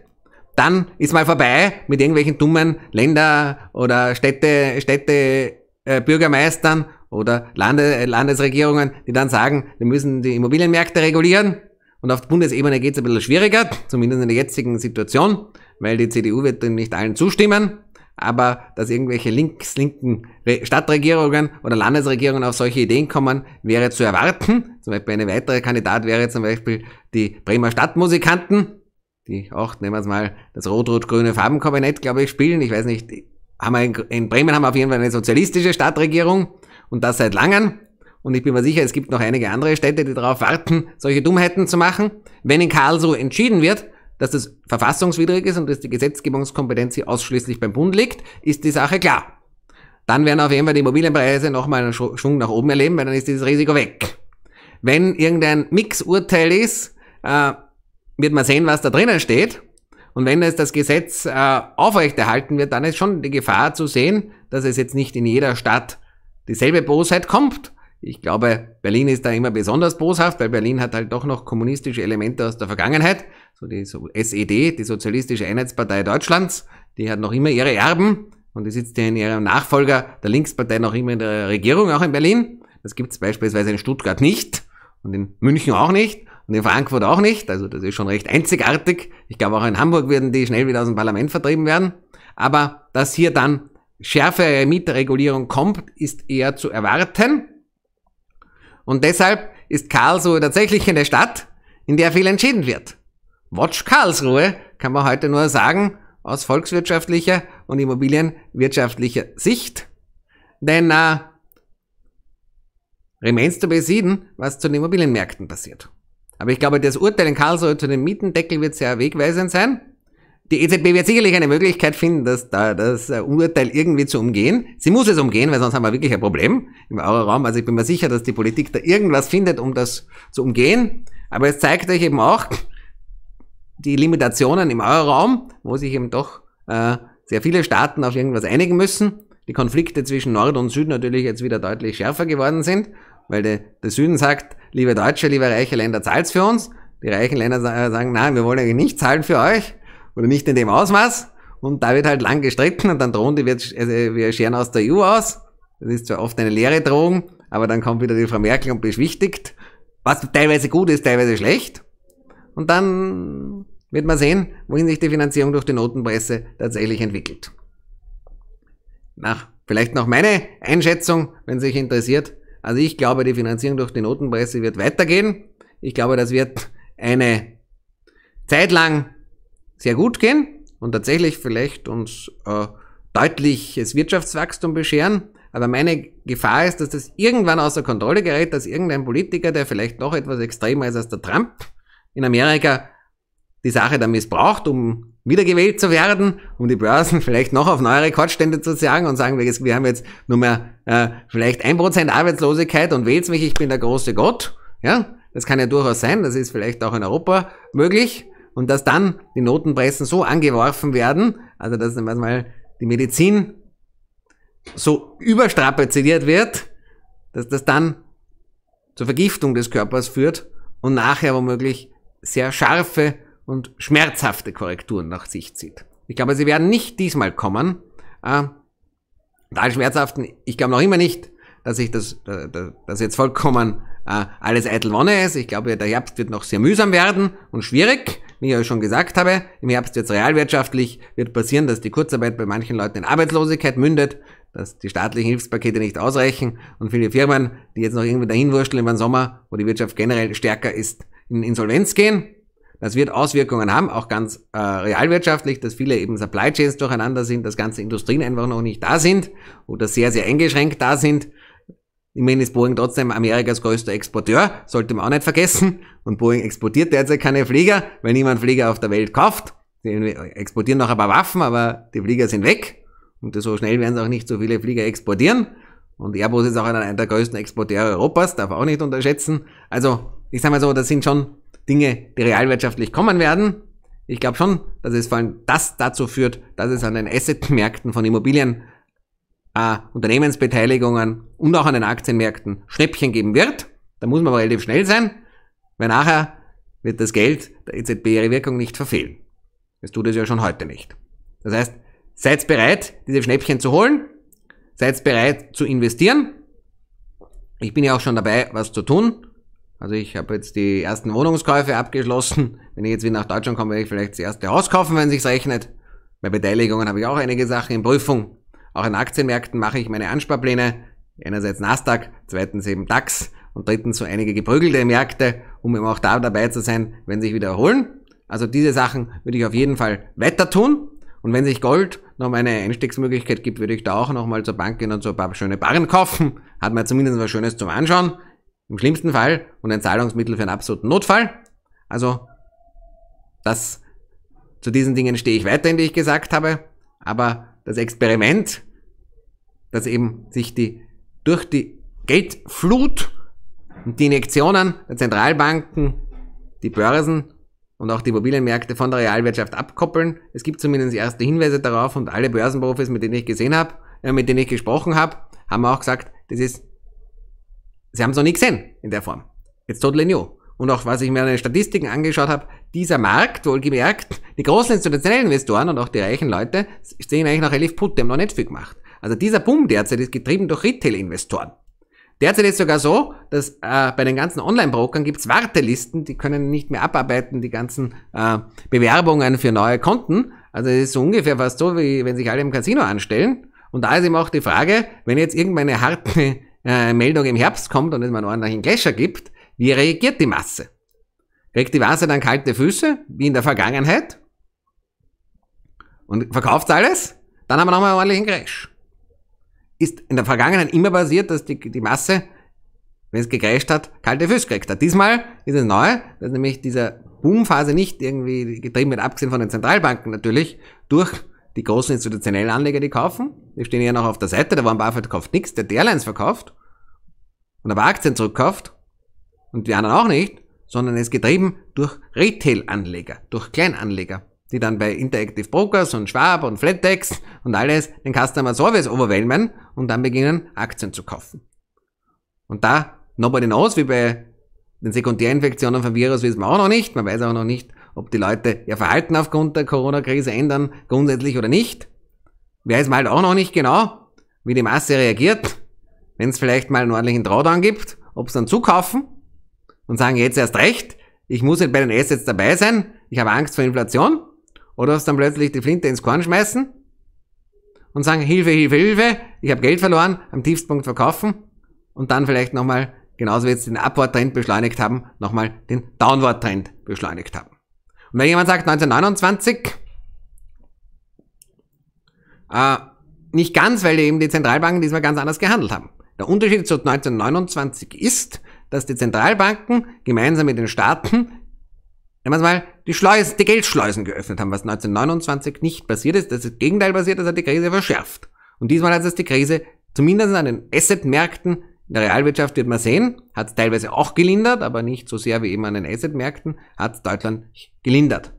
dann ist mal vorbei mit irgendwelchen dummen Länder- oder Städte, Städte äh, Bürgermeistern oder Lande, äh, Landesregierungen, die dann sagen, wir müssen die Immobilienmärkte regulieren. Und auf Bundesebene geht es ein bisschen schwieriger, zumindest in der jetzigen Situation, weil die CDU wird dem nicht allen zustimmen. Aber dass irgendwelche links-linken Stadtregierungen oder Landesregierungen auf solche Ideen kommen, wäre zu erwarten. Zum Beispiel eine weitere Kandidat wäre zum Beispiel die Bremer Stadtmusikanten die auch, nehmen wir es mal, das rot-rot-grüne Farbenkabinett, glaube ich, spielen. Ich weiß nicht, haben wir in, in Bremen haben wir auf jeden Fall eine sozialistische Stadtregierung und das seit langem. Und ich bin mir sicher, es gibt noch einige andere Städte, die darauf warten, solche Dummheiten zu machen. Wenn in Karlsruhe entschieden wird, dass das verfassungswidrig ist und dass die Gesetzgebungskompetenz hier ausschließlich beim Bund liegt, ist die Sache klar. Dann werden auf jeden Fall die Immobilienpreise nochmal einen Schwung nach oben erleben, weil dann ist dieses Risiko weg. Wenn irgendein Mixurteil ist, äh, wird man sehen, was da drinnen steht. Und wenn es das Gesetz äh, aufrechterhalten wird, dann ist schon die Gefahr zu sehen, dass es jetzt nicht in jeder Stadt dieselbe Bosheit kommt. Ich glaube, Berlin ist da immer besonders boshaft, weil Berlin hat halt doch noch kommunistische Elemente aus der Vergangenheit. So die SED, die Sozialistische Einheitspartei Deutschlands, die hat noch immer ihre Erben und die sitzt ja in ihrem Nachfolger der Linkspartei noch immer in der Regierung, auch in Berlin. Das gibt es beispielsweise in Stuttgart nicht und in München auch nicht. Und in Frankfurt auch nicht. Also das ist schon recht einzigartig. Ich glaube, auch in Hamburg werden die schnell wieder aus dem Parlament vertrieben werden. Aber dass hier dann schärfere Mieterregulierung kommt, ist eher zu erwarten. Und deshalb ist Karlsruhe tatsächlich eine Stadt, in der viel entschieden wird. Watch Karlsruhe kann man heute nur sagen aus volkswirtschaftlicher und immobilienwirtschaftlicher Sicht. Denn äh, remains to besiegen, was zu den Immobilienmärkten passiert. Aber ich glaube, das Urteil in Karlsruhe zu dem Mietendeckel wird sehr wegweisend sein. Die EZB wird sicherlich eine Möglichkeit finden, das, das äh, Urteil irgendwie zu umgehen. Sie muss es umgehen, weil sonst haben wir wirklich ein Problem im Euroraum. Also ich bin mir sicher, dass die Politik da irgendwas findet, um das zu umgehen. Aber es zeigt euch eben auch die Limitationen im Euroraum, wo sich eben doch äh, sehr viele Staaten auf irgendwas einigen müssen. Die Konflikte zwischen Nord und Süd natürlich jetzt wieder deutlich schärfer geworden sind, weil der Süden sagt, liebe Deutsche, liebe reiche Länder, zahlt's für uns. Die reichen Länder äh, sagen, nein, wir wollen eigentlich nicht zahlen für euch oder nicht in dem Ausmaß. Und da wird halt lang gestritten und dann drohen die, wir, also scheren aus der EU aus. Das ist zwar oft eine leere Drohung, aber dann kommt wieder die Frau Merkel und beschwichtigt, was teilweise gut ist, teilweise schlecht. Und dann wird man sehen, wohin sich die Finanzierung durch die Notenpresse tatsächlich entwickelt. Nach, vielleicht noch meine Einschätzung, wenn es sich interessiert. Also ich glaube, die Finanzierung durch die Notenpresse wird weitergehen. Ich glaube, das wird eine Zeit lang sehr gut gehen und tatsächlich vielleicht uns äh, deutliches Wirtschaftswachstum bescheren. Aber meine Gefahr ist, dass das irgendwann außer Kontrolle gerät, dass irgendein Politiker, der vielleicht noch etwas extremer ist als der Trump in Amerika, die Sache dann missbraucht, um wiedergewählt zu werden, um die Börsen vielleicht noch auf neue Rekordstände zu sagen und sagen, wir, wir haben jetzt nur mehr äh, vielleicht ein Prozent Arbeitslosigkeit und wählt mich, ich bin der große Gott. Ja, das kann ja durchaus sein, das ist vielleicht auch in Europa möglich. Und dass dann die Notenpressen so angeworfen werden, also dass mal die Medizin so überstrapaziert wird, dass das dann zur Vergiftung des Körpers führt und nachher womöglich sehr scharfe und schmerzhafte Korrekturen nach sich zieht. Ich glaube, sie werden nicht diesmal kommen. Äh, da schmerzhaften, ich glaube noch immer nicht, dass ich das, dass jetzt vollkommen äh, alles eitel Wonne ist. Ich glaube, der Herbst wird noch sehr mühsam werden und schwierig. Wie ich euch schon gesagt habe, im Herbst wird es realwirtschaftlich, wird passieren, dass die Kurzarbeit bei manchen Leuten in Arbeitslosigkeit mündet, dass die staatlichen Hilfspakete nicht ausreichen und viele Firmen, die jetzt noch irgendwie dahinwurschteln wursteln über den Sommer, wo die Wirtschaft generell stärker ist, in Insolvenz gehen. Das wird Auswirkungen haben, auch ganz äh, realwirtschaftlich, dass viele eben Supply Chains durcheinander sind, dass ganze Industrien einfach noch nicht da sind oder sehr, sehr eingeschränkt da sind. Immerhin ist Boeing trotzdem Amerikas größter Exporteur, sollte man auch nicht vergessen. Und Boeing exportiert derzeit keine Flieger, weil niemand Flieger auf der Welt kauft. Sie exportieren noch ein paar Waffen, aber die Flieger sind weg. Und so schnell werden sie auch nicht so viele Flieger exportieren. Und Airbus ist auch einer der größten Exporteure Europas, darf auch nicht unterschätzen. Also, ich sag mal so, das sind schon Dinge, die realwirtschaftlich kommen werden. Ich glaube schon, dass es vor allem das dazu führt, dass es an den Assetmärkten von Immobilien, äh, Unternehmensbeteiligungen und auch an den Aktienmärkten Schnäppchen geben wird. Da muss man aber relativ schnell sein, weil nachher wird das Geld der EZB ihre Wirkung nicht verfehlen. Es tut es ja schon heute nicht. Das heißt, seid bereit, diese Schnäppchen zu holen, seid bereit zu investieren. Ich bin ja auch schon dabei, was zu tun. Also ich habe jetzt die ersten Wohnungskäufe abgeschlossen. Wenn ich jetzt wieder nach Deutschland komme, werde ich vielleicht das erste Haus kaufen, wenn es sich rechnet. Bei Beteiligungen habe ich auch einige Sachen in Prüfung. Auch in Aktienmärkten mache ich meine Ansparpläne. Einerseits Nasdaq, zweitens eben DAX und drittens so einige geprügelte Märkte, um eben auch da dabei zu sein, wenn sich wiederholen. Also diese Sachen würde ich auf jeden Fall weiter tun. Und wenn sich Gold noch mal eine Einstiegsmöglichkeit gibt, würde ich da auch noch mal zur Bank gehen und so ein paar schöne Barren kaufen. Hat man zumindest was Schönes zum Anschauen im schlimmsten Fall und ein Zahlungsmittel für einen absoluten Notfall. Also das zu diesen Dingen stehe ich weiterhin, die ich gesagt habe, aber das Experiment, dass eben sich die durch die Geldflut und die Injektionen der Zentralbanken, die Börsen und auch die Immobilienmärkte von der Realwirtschaft abkoppeln. Es gibt zumindest erste Hinweise darauf und alle Börsenprofis, mit denen ich gesehen habe, äh, mit denen ich gesprochen habe, haben auch gesagt, das ist sie haben es noch nie gesehen in der Form. It's totally new. Und auch was ich mir an den Statistiken angeschaut habe, dieser Markt, wohlgemerkt, die großen institutionellen Investoren und auch die reichen Leute stehen eigentlich noch Elif Put, die haben noch nicht viel gemacht. Also dieser Boom derzeit ist getrieben durch Retail-Investoren. Derzeit ist es sogar so, dass äh, bei den ganzen Online-Brokern gibt es Wartelisten, die können nicht mehr abarbeiten, die ganzen äh, Bewerbungen für neue Konten. Also es ist so ungefähr fast so, wie wenn sich alle im Casino anstellen. Und da ist eben auch die Frage, wenn jetzt irgendeine eine harte äh, Meldung im Herbst kommt und es mal einen ordentlichen Gletscher gibt, wie reagiert die Masse? Kriegt die Masse dann kalte Füße, wie in der Vergangenheit? Und verkauft alles? Dann haben wir nochmal einen ordentlichen Crash. Ist in der Vergangenheit immer passiert, dass die, die Masse, wenn es gecrasht hat, kalte Füße gekriegt hat. Diesmal ist es neu, dass nämlich dieser Boomphase nicht irgendwie getrieben wird, abgesehen von den Zentralbanken natürlich, durch die großen institutionellen Anleger, die kaufen. Die stehen ja noch auf der Seite, der Warren Buffett kauft nichts, der hat Airlines verkauft und aber Aktien zurückkauft und die anderen auch nicht, sondern ist getrieben durch Retail-Anleger, durch Kleinanleger, die dann bei Interactive Brokers und Schwab und Flattex und alles den Customer Service overwhelmen und dann beginnen Aktien zu kaufen. Und da nobody knows, wie bei den Sekundärinfektionen von Virus wissen wir auch noch nicht. Man weiß auch noch nicht, ob die Leute ihr Verhalten aufgrund der Corona-Krise ändern, grundsätzlich oder nicht. Weiß man halt auch noch nicht genau, wie die Masse reagiert. Wenn es vielleicht mal einen ordentlichen Drawdown gibt, ob sie dann zukaufen und sagen, jetzt erst recht, ich muss jetzt bei den Assets dabei sein, ich habe Angst vor Inflation. Oder ob sie dann plötzlich die Flinte ins Korn schmeißen und sagen, Hilfe, Hilfe, Hilfe, ich habe Geld verloren, am Tiefspunkt verkaufen und dann vielleicht nochmal, genauso wie jetzt den Upward-Trend beschleunigt haben, nochmal den Downward-Trend beschleunigt haben. Und wenn jemand sagt 1929, äh, nicht ganz, weil eben die Zentralbanken diesmal ganz anders gehandelt haben. Der Unterschied zu 1929 ist, dass die Zentralbanken gemeinsam mit den Staaten, nehmen wir mal, die, Schleusen, die Geldschleusen geöffnet haben, was 1929 nicht passiert ist. Das ist das Gegenteil passiert, das hat die Krise verschärft. Und diesmal hat es die Krise zumindest an den Assetmärkten in der Realwirtschaft wird man sehen, hat es teilweise auch gelindert, aber nicht so sehr wie eben an den Assetmärkten, hat Deutschland gelindert.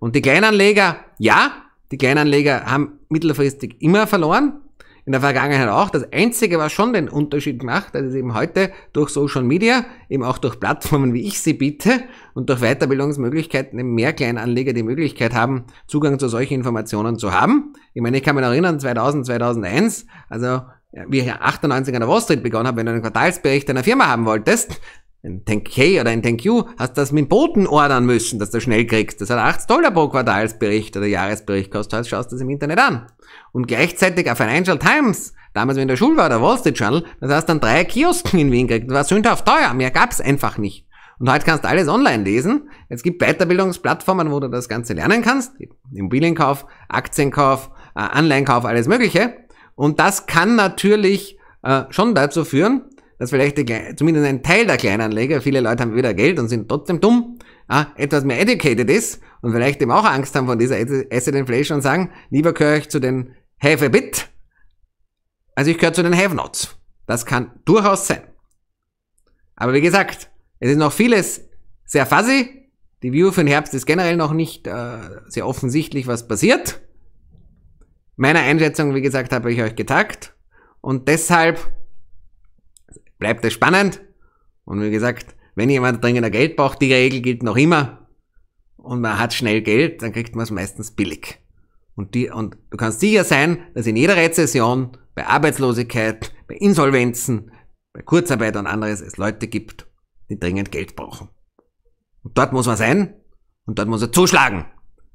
Und die Kleinanleger, ja, die Kleinanleger haben mittelfristig immer verloren, in der Vergangenheit auch. Das Einzige, was schon den Unterschied macht, das ist eben heute durch Social Media, eben auch durch Plattformen, wie ich sie biete und durch Weiterbildungsmöglichkeiten eben mehr Kleinanleger die Möglichkeit haben, Zugang zu solchen Informationen zu haben. Ich meine, ich kann mich erinnern, 2000, 2001, also wie ich 98 an der Wall Street begonnen habe, wenn du einen Quartalsbericht einer Firma haben wolltest, ein Tank K oder ein Tank U, hast du das mit Boten ordern müssen, dass du schnell kriegst. Das hat 80 Dollar pro Quartalsbericht oder Jahresbericht kostet, also schaust du das im Internet an. Und gleichzeitig auf Financial Times, damals, wenn in der Schule war, der Wall Street Journal, das hast du dann drei Kiosken in Wien gekriegt. Das war sündhaft teuer, mehr gab's einfach nicht. Und heute kannst du alles online lesen. Es gibt Weiterbildungsplattformen, wo du das Ganze lernen kannst. Immobilienkauf, Aktienkauf, äh, Anleihenkauf, alles Mögliche. Und das kann natürlich äh, schon dazu führen, dass vielleicht die, zumindest ein Teil der Kleinanleger, viele Leute haben wieder Geld und sind trotzdem dumm, äh, etwas mehr educated ist und vielleicht eben auch Angst haben von dieser Asset Inflation und sagen, lieber gehöre ich zu den Have a Bit, als ich gehöre zu den Have Nots. Das kann durchaus sein. Aber wie gesagt, es ist noch vieles sehr fuzzy. Die View für den Herbst ist generell noch nicht äh, sehr offensichtlich, was passiert. Meiner Einschätzung, wie gesagt, habe ich euch getagt und deshalb bleibt es spannend. Und wie gesagt, wenn jemand dringender Geld braucht, die Regel gilt noch immer. Und man hat schnell Geld, dann kriegt man es meistens billig. Und, die, und du kannst sicher sein, dass in jeder Rezession, bei Arbeitslosigkeit, bei Insolvenzen, bei Kurzarbeit und anderes es Leute gibt, die dringend Geld brauchen. Und dort muss man sein und dort muss er zuschlagen.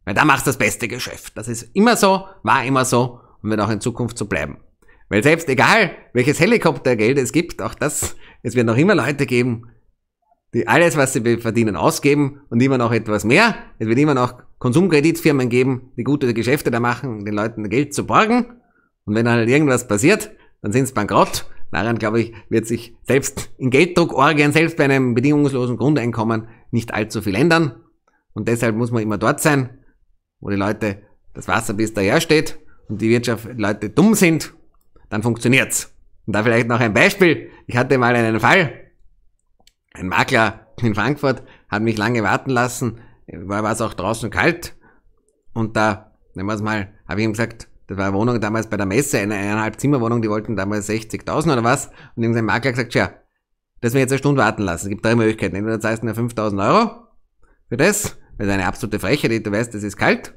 Weil da machst du das beste Geschäft. Das ist immer so, war immer so und wird auch in Zukunft so bleiben. Weil selbst egal, welches Helikoptergeld es gibt, auch das, es wird noch immer Leute geben, die alles, was sie verdienen, ausgeben und immer noch etwas mehr. Es wird immer noch Konsumkreditfirmen geben, die gute Geschäfte da machen, den Leuten Geld zu borgen. Und wenn dann halt irgendwas passiert, dann sind sie bankrott. Daran, glaube ich, wird sich selbst in Gelddruckorgien, selbst bei einem bedingungslosen Grundeinkommen nicht allzu viel ändern. Und deshalb muss man immer dort sein, wo die Leute das Wasser bis daher steht und die Wirtschaft Leute dumm sind, dann funktioniert's. Und da vielleicht noch ein Beispiel. Ich hatte mal einen Fall. Ein Makler in Frankfurt hat mich lange warten lassen, war es auch draußen kalt. Und da, nehmen wir es mal, habe ich ihm gesagt, das war eine Wohnung damals bei der Messe, eine eineinhalb Zimmerwohnung, die wollten damals 60.000 oder was. Und ihm sein Makler gesagt, tja, das wir jetzt eine Stunde warten lassen. Es gibt drei Möglichkeiten. Entweder zahlst du mir 5.000 Euro für das das ist eine absolute Frechheit du weißt, es ist kalt.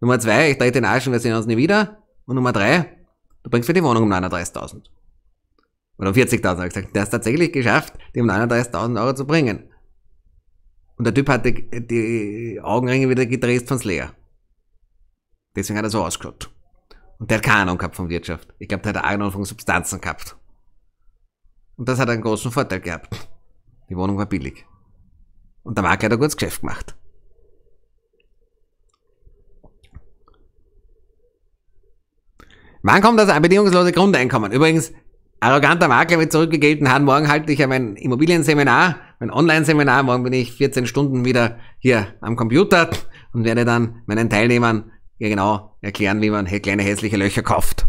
Nummer zwei, ich drehe den Arsch und wir sehen uns nie wieder. Und Nummer drei, du bringst mir die Wohnung um 39.000. Oder um 40.000, habe ich gesagt. Der hat es tatsächlich geschafft, die um 39.000 Euro zu bringen. Und der Typ hatte die Augenringe wieder gedreht von Slayer. Deswegen hat er so ausgeschaut. Und der hat keine Ahnung gehabt von Wirtschaft. Ich glaube, der hat eine Ahnung von Substanzen gehabt. Und das hat einen großen Vorteil gehabt. Die Wohnung war billig. Und der Makler hat ein gutes Geschäft gemacht. Wann kommt das bedingungslose Grundeinkommen? Übrigens, arroganter Makler mit zurückgegelten Haaren. Morgen halte ich ja mein Immobilienseminar, mein Online-Seminar. Morgen bin ich 14 Stunden wieder hier am Computer und werde dann meinen Teilnehmern ja genau erklären, wie man kleine hässliche Löcher kauft.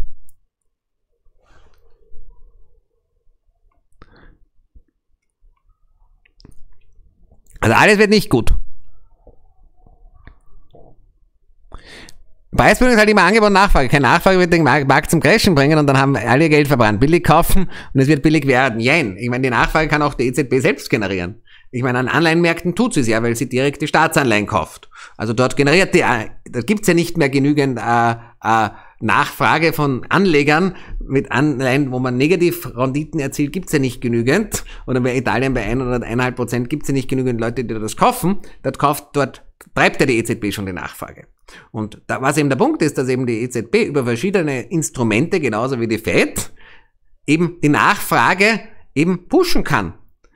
Also alles wird nicht gut. Preisbildung ist halt immer Angebot und Nachfrage. Keine Nachfrage wird den Markt zum Crashen bringen und dann haben alle Geld verbrannt. Billig kaufen und es wird billig werden. Jein. Ich meine, die Nachfrage kann auch die EZB selbst generieren. Ich meine, an Anleihenmärkten tut sie es ja, weil sie direkt die Staatsanleihen kauft. Also dort generiert die, äh, da gibt's ja nicht mehr genügend äh, äh, Nachfrage von Anlegern mit Anleihen, wo man negativ Renditen erzielt, gibt's ja nicht genügend. Oder bei Italien bei 1 oder 1,5 Prozent gibt's ja nicht genügend Leute, die das kaufen. Dort kauft, dort treibt ja die EZB schon die Nachfrage. Und da, was eben der Punkt ist, dass eben die EZB über verschiedene Instrumente, genauso wie die Fed, eben die Nachfrage eben pushen kann.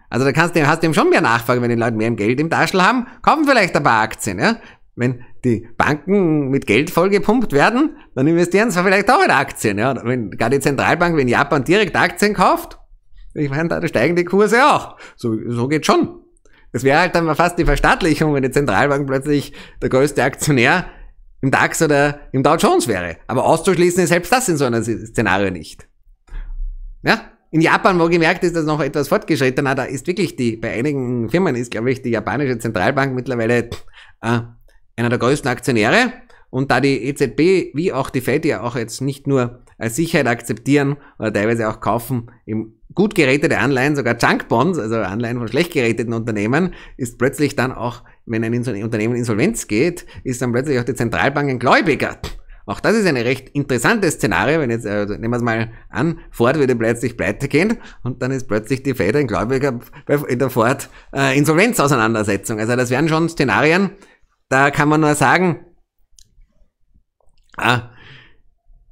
Also da kannst du, hast du eben schon mehr Nachfrage, wenn die Leute mehr Geld im Taschel haben, kaufen vielleicht ein paar Aktien, ja? Wenn die Banken mit Geld vollgepumpt werden, dann investieren sie vielleicht auch in Aktien. Ja. Wenn gar die Zentralbank, wenn Japan direkt Aktien kauft, ich meine, da steigen die Kurse auch. So, so geht schon. Es wäre halt dann mal fast die Verstaatlichung, wenn die Zentralbank plötzlich der größte Aktionär im DAX oder im Dow Jones wäre. Aber auszuschließen ist selbst das in so einem Szenario nicht. Ja, in Japan, wo gemerkt ist, dass noch etwas fortgeschrittener, da ist wirklich die, bei einigen Firmen ist, glaube ich, die japanische Zentralbank mittlerweile äh, einer der größten Aktionäre. Und da die EZB wie auch die Fed ja auch jetzt nicht nur als Sicherheit akzeptieren oder teilweise auch kaufen, eben gut gerätete Anleihen, sogar Junk Bonds, also Anleihen von schlecht geräteten Unternehmen, ist plötzlich dann auch, wenn ein Unternehmen Insolvenz geht, ist dann plötzlich auch die Zentralbank ein Gläubiger. Auch das ist ein recht interessantes Szenario, wenn jetzt, also nehmen wir es mal an, Ford würde plötzlich pleite gehen und dann ist plötzlich die Fed ein Gläubiger in der Ford-Insolvenzauseinandersetzung. Äh, also das wären schon Szenarien, da kann man nur sagen, ah,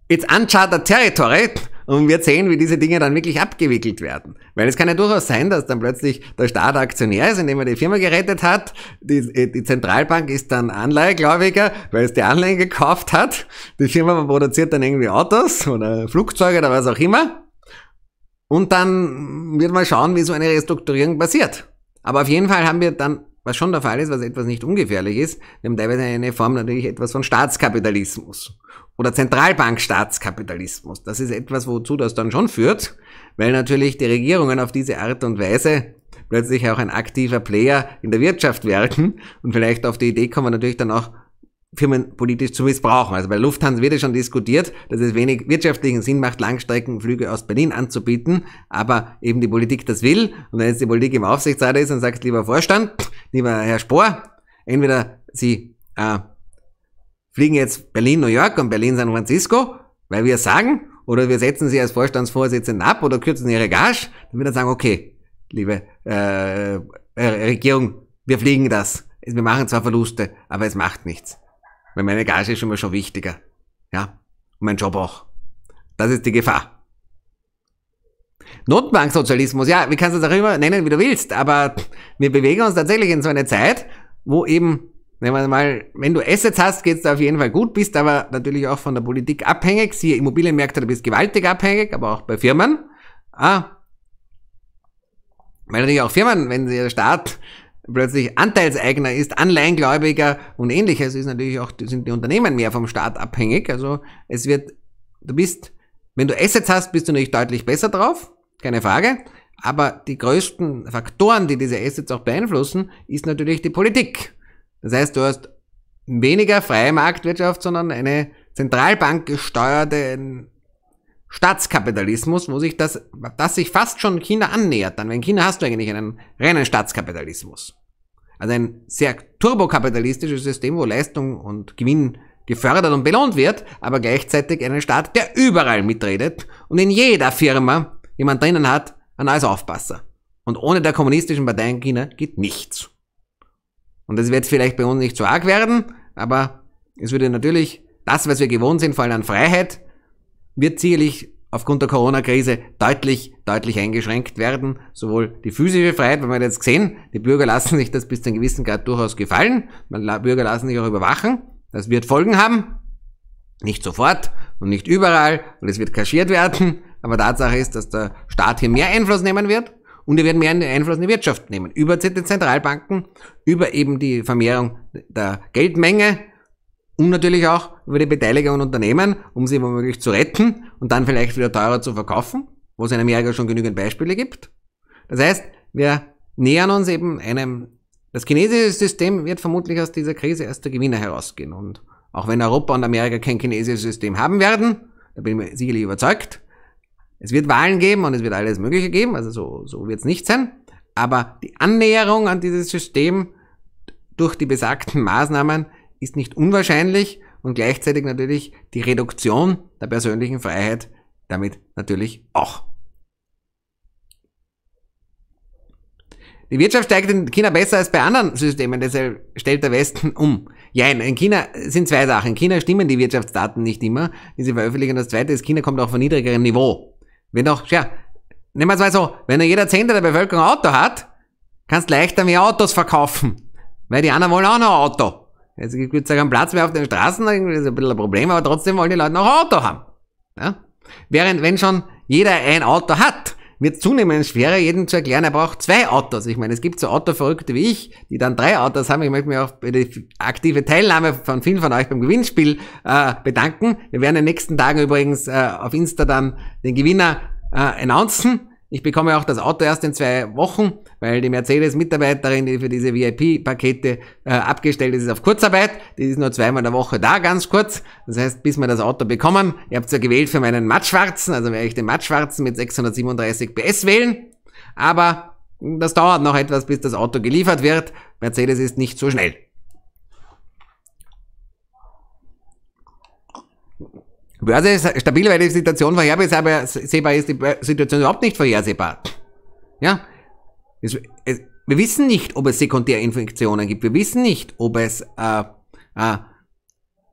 it's uncharted territory und wir sehen, wie diese Dinge dann wirklich abgewickelt werden. Weil es kann ja durchaus sein, dass dann plötzlich der Staat Aktionär ist, indem er die Firma gerettet hat. Die, äh, die Zentralbank ist dann Anleihegläubiger, weil es die Anleihen gekauft hat. Die Firma produziert dann irgendwie Autos oder Flugzeuge oder was auch immer. Und dann wird man schauen, wie so eine Restrukturierung passiert. Aber auf jeden Fall haben wir dann was schon der Fall ist, was etwas nicht ungefährlich ist, wir haben teilweise eine Form natürlich etwas von Staatskapitalismus oder Zentralbankstaatskapitalismus. Das ist etwas, wozu das dann schon führt, weil natürlich die Regierungen auf diese Art und Weise plötzlich auch ein aktiver Player in der Wirtschaft werden und vielleicht auf die Idee kommen natürlich dann auch firmenpolitisch zu missbrauchen. Also bei Lufthansa wird ja schon diskutiert, dass es wenig wirtschaftlichen Sinn macht, Langstreckenflüge aus Berlin anzubieten, aber eben die Politik das will. Und wenn jetzt die Politik im Aufsichtsrat ist und sagt, lieber Vorstand, lieber Herr Spohr, entweder Sie äh, fliegen jetzt Berlin-New York und Berlin-San Francisco, weil wir sagen, oder wir setzen Sie als Vorstandsvorsitzenden ab oder kürzen Ihre Gage, dann wird er sagen, okay, liebe äh, Regierung, wir fliegen das. Wir machen zwar Verluste, aber es macht nichts. Weil meine Gage ist schon mal schon wichtiger. Ja. Und mein Job auch. Das ist die Gefahr. Notenbanksozialismus, ja, wie kannst du es auch immer nennen, wie du willst, aber wir bewegen uns tatsächlich in so eine Zeit, wo eben, nehmen wir mal, wenn du Assets hast, geht's da auf jeden Fall gut, bist aber natürlich auch von der Politik abhängig, siehe Immobilienmärkte, du bist gewaltig abhängig, aber auch bei Firmen. Ah, weil natürlich auch Firmen, wenn sie der Staat plötzlich Anteilseigner ist, Anleihengläubiger und ähnliches, ist natürlich auch, sind die Unternehmen mehr vom Staat abhängig. Also es wird, du bist, wenn du Assets hast, bist du natürlich deutlich besser drauf, keine Frage. Aber die größten Faktoren, die diese Assets auch beeinflussen, ist natürlich die Politik. Das heißt, du hast weniger freie Marktwirtschaft, sondern eine Zentralbank gesteuerte Staatskapitalismus, wo sich das, das sich fast schon China annähert. Dann, wenn China hast du eigentlich einen reinen Staatskapitalismus. Also ein sehr turbokapitalistisches System, wo Leistung und Gewinn gefördert und belohnt wird, aber gleichzeitig einen Staat, der überall mitredet und in jeder Firma jemand drinnen hat, ein als Aufpasser. Und ohne der kommunistischen Partei in China geht nichts. Und das wird vielleicht bei uns nicht so arg werden, aber es würde natürlich das, was wir gewohnt sind, vor allem an Freiheit, wird sicherlich aufgrund der Corona-Krise deutlich, deutlich eingeschränkt werden. Sowohl die physische Freiheit, weil wir jetzt gesehen, die Bürger lassen sich das bis zu einem gewissen Grad durchaus gefallen. Bürger lassen sich auch überwachen. Das wird Folgen haben. Nicht sofort und nicht überall und es wird kaschiert werden. Aber Tatsache ist, dass der Staat hier mehr Einfluss nehmen wird und er wird mehr Einfluss in die Wirtschaft nehmen. Über die Zentralbanken, über eben die Vermehrung der Geldmenge, und natürlich auch über die Beteiligung an Unternehmen, um sie womöglich zu retten und dann vielleicht wieder teurer zu verkaufen, wo es in Amerika schon genügend Beispiele gibt. Das heißt, wir nähern uns eben einem, das chinesische System wird vermutlich aus dieser Krise erst der Gewinner herausgehen. Und auch wenn Europa und Amerika kein chinesisches System haben werden, da bin ich mir sicherlich überzeugt, es wird Wahlen geben und es wird alles Mögliche geben, also so, so wird es nicht sein. Aber die Annäherung an dieses System durch die besagten Maßnahmen ist nicht unwahrscheinlich und gleichzeitig natürlich die Reduktion der persönlichen Freiheit damit natürlich auch. Die Wirtschaft steigt in China besser als bei anderen Systemen, deshalb stellt der Westen um. Ja, in China sind zwei Sachen. In China stimmen die Wirtschaftsdaten nicht immer, die sie veröffentlichen. Das zweite ist, China kommt auch von niedrigerem Niveau. Wenn doch, ja, nehmen wir es mal so, wenn nur jeder Zehnte der Bevölkerung ein Auto hat, kannst leichter mehr Autos verkaufen. Weil die anderen wollen auch noch ein Auto. Also gibt es keinen Platz mehr auf den Straßen, das ist ein bisschen ein Problem, aber trotzdem wollen die Leute noch ein Auto haben. Ja? Während wenn schon jeder ein Auto hat, wird zunehmend schwerer, jedem zu erklären, er braucht zwei Autos. Ich meine, es gibt so Autoverrückte wie ich, die dann drei Autos haben. Ich möchte mich auch für die aktive Teilnahme von vielen von euch beim Gewinnspiel äh, bedanken. Wir werden in den nächsten Tagen übrigens äh, auf Insta dann den Gewinner äh, announcen. Ich bekomme auch das Auto erst in zwei Wochen, weil die Mercedes-Mitarbeiterin, die für diese VIP-Pakete äh, abgestellt ist, ist auf Kurzarbeit. Die ist nur zweimal in der Woche da, ganz kurz. Das heißt, bis wir das Auto bekommen. Ihr habt ja gewählt für meinen mattschwarzen, also werde ich den mattschwarzen mit 637 PS wählen. Aber das dauert noch etwas, bis das Auto geliefert wird. Mercedes ist nicht so schnell. Börse also ist stabil, weil die Situation vorhersehbar ist, die Situation überhaupt nicht vorhersehbar. Ja? Es, es, wir wissen nicht, ob es Sekundärinfektionen gibt. Wir wissen nicht, ob es äh, äh,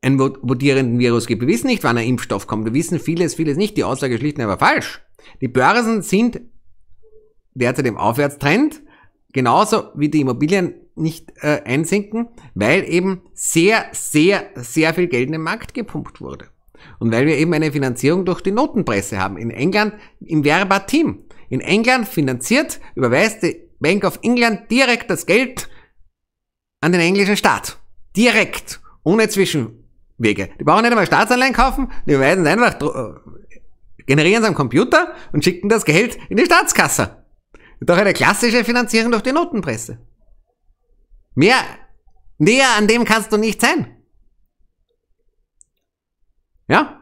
einen mutierenden Virus gibt. Wir wissen nicht, wann ein Impfstoff kommt. Wir wissen vieles, vieles nicht. Die Aussage schlicht und einfach falsch. Die Börsen sind derzeit im Aufwärtstrend, genauso wie die Immobilien nicht äh, einsinken, weil eben sehr, sehr, sehr viel Geld in den Markt gepumpt wurde. Und weil wir eben eine Finanzierung durch die Notenpresse haben. In England im Verbatim. In England finanziert, überweist die Bank of England direkt das Geld an den englischen Staat. Direkt. Ohne Zwischenwege. Die brauchen nicht einmal Staatsanleihen kaufen, die überweisen es einfach, äh, generieren es am Computer und schicken das Geld in die Staatskasse. Doch eine klassische Finanzierung durch die Notenpresse. Mehr, näher an dem kannst du nicht sein. Ja?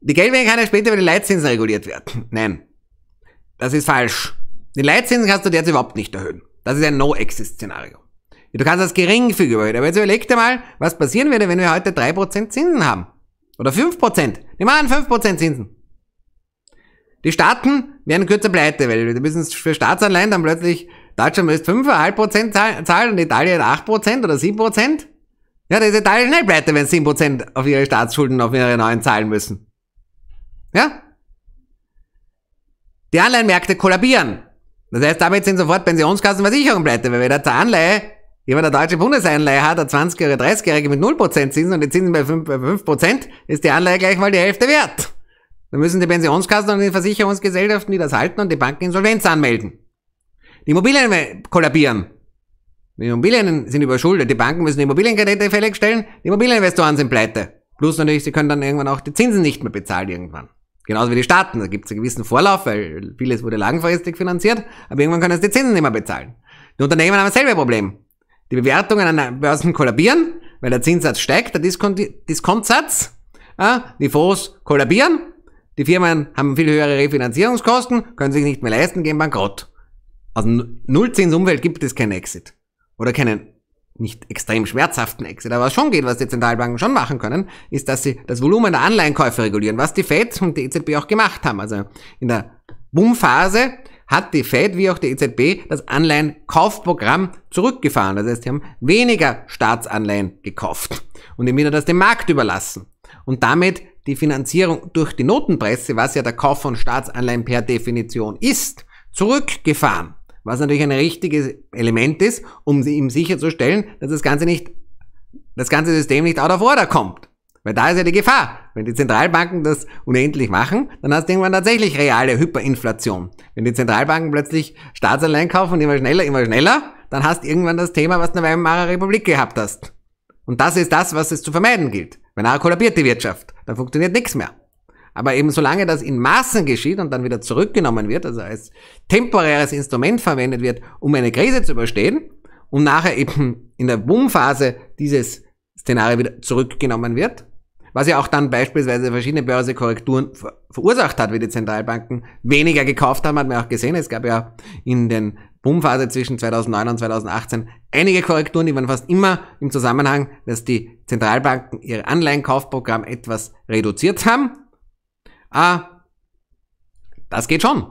Die Geldmenge kann ja später über die Leitzinsen reguliert werden. Nein. Das ist falsch. Die Leitzinsen kannst du jetzt überhaupt nicht erhöhen. Das ist ein no exist szenario Du kannst das geringfügig überhöhen. Aber jetzt überleg dir mal, was passieren würde, wenn wir heute 3% Zinsen haben. Oder 5%. Nehmen wir an, 5% Zinsen. Die Staaten werden kürzer pleite, weil wir müssen für Staatsanleihen dann plötzlich Deutschland müsste 5,5% zahlen und Italien 8% oder 7%. Ja, das ist total schnell pleite, wenn sie 10% auf ihre Staatsschulden, auf ihre neuen zahlen müssen. Ja? Die Anleihenmärkte kollabieren. Das heißt, damit sind sofort Pensionskassenversicherungen pleite, weil wenn zur Anleihe, jemand der deutsche Bundesanleihe hat, der 20- oder 30-Jährige mit 0% Zinsen und die Zinsen bei 5%, bei 5%, ist die Anleihe gleich mal die Hälfte wert. Dann müssen die Pensionskassen und die Versicherungsgesellschaften, die das halten, und die Banken Insolvenz anmelden. Die Immobilien kollabieren. Die Immobilien sind überschuldet, die Banken müssen Immobilienkredite fällig stellen, die Immobilieninvestoren sind pleite. Plus natürlich, sie können dann irgendwann auch die Zinsen nicht mehr bezahlen irgendwann. Genauso wie die Staaten, da gibt es einen gewissen Vorlauf, weil vieles wurde langfristig finanziert, aber irgendwann können sie die Zinsen nicht mehr bezahlen. Die Unternehmen haben dasselbe Problem. Die Bewertungen an den Börsen kollabieren, weil der Zinssatz steigt, der Diskont Diskontsatz, äh, die Fonds kollabieren, die Firmen haben viel höhere Refinanzierungskosten, können sich nicht mehr leisten, gehen bankrott. Aus dem Nullzinsumfeld gibt es keinen Exit oder keinen nicht extrem schmerzhaften Exit, aber was schon geht, was die Zentralbanken schon machen können, ist, dass sie das Volumen der Anleihenkäufe regulieren, was die Fed und die EZB auch gemacht haben. Also in der Boomphase hat die Fed wie auch die EZB das Anleihenkaufprogramm zurückgefahren. Das heißt, sie haben weniger Staatsanleihen gekauft und eben wieder das dem Markt überlassen. Und damit die Finanzierung durch die Notenpresse, was ja der Kauf von Staatsanleihen per Definition ist, zurückgefahren was natürlich ein richtiges Element ist, um ihm sicherzustellen, dass das Ganze nicht, das ganze System nicht out of order kommt. Weil da ist ja die Gefahr. Wenn die Zentralbanken das unendlich machen, dann hast du irgendwann tatsächlich reale Hyperinflation. Wenn die Zentralbanken plötzlich Staatsanleihen kaufen, immer schneller, immer schneller, dann hast du irgendwann das Thema, was du in der Weimarer Republik gehabt hast. Und das ist das, was es zu vermeiden gilt. Wenn nachher kollabiert die Wirtschaft, dann funktioniert nichts mehr. Aber eben solange das in Maßen geschieht und dann wieder zurückgenommen wird, also als temporäres Instrument verwendet wird, um eine Krise zu überstehen, und nachher eben in der Boomphase dieses Szenario wieder zurückgenommen wird, was ja auch dann beispielsweise verschiedene Börsekorrekturen verursacht hat, wie die Zentralbanken weniger gekauft haben, hat man auch gesehen. Es gab ja in den Boomphase zwischen 2009 und 2018 einige Korrekturen, die waren fast immer im Zusammenhang, dass die Zentralbanken ihr Anleihenkaufprogramm etwas reduziert haben ah, das geht schon.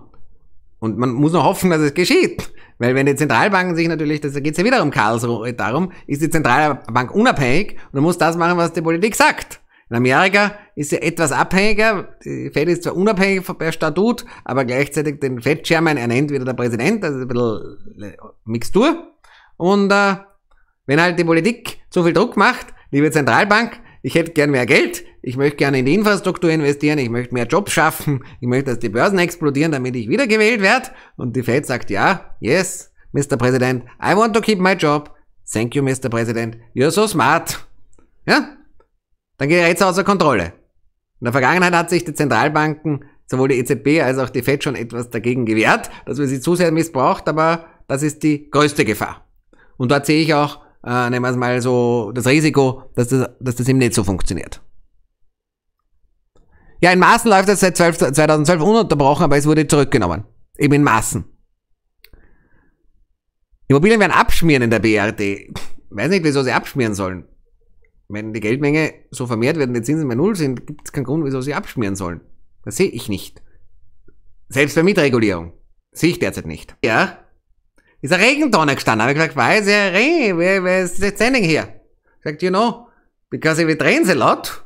Und man muss noch hoffen, dass es geschieht. Weil wenn die Zentralbanken sich natürlich, da geht es ja wieder um Karlsruhe, äh, darum ist die Zentralbank unabhängig und muss das machen, was die Politik sagt. In Amerika ist sie etwas abhängiger. Die Fed ist zwar unabhängig per Statut, aber gleichzeitig den Fed-Chairman ernennt wieder der Präsident, also ein bisschen äh, Mixtur. Und äh, wenn halt die Politik zu viel Druck macht, liebe Zentralbank, ich hätte gern mehr Geld, ich möchte gerne in die Infrastruktur investieren, ich möchte mehr Jobs schaffen, ich möchte, dass die Börsen explodieren, damit ich wiedergewählt werde. Und die Fed sagt, ja, yes, Mr. President, I want to keep my job. Thank you, Mr. President, you're so smart. Ja? Dann gerät jetzt außer Kontrolle. In der Vergangenheit hat sich die Zentralbanken, sowohl die EZB als auch die Fed schon etwas dagegen gewehrt, dass man sie zu sehr missbraucht, aber das ist die größte Gefahr. Und dort sehe ich auch äh, nehmen wir es mal so, das Risiko, dass das, dass das eben nicht so funktioniert. Ja, in Maßen läuft das seit 12, 2012 ununterbrochen, aber es wurde zurückgenommen. Eben in Maßen. Immobilien werden abschmieren in der BRD. Weiß nicht, wieso sie abschmieren sollen. Wenn die Geldmenge so vermehrt wird und die Zinsen bei Null sind, gibt es keinen Grund, wieso sie abschmieren sollen. Das sehe ich nicht. Selbst bei Mietregulierung. Sehe ich derzeit nicht. Ja, ist eine Regentonne gestanden. Habe ich gesagt, why is there a rain? Why is the standing here? Sagt, you know, because we it a lot,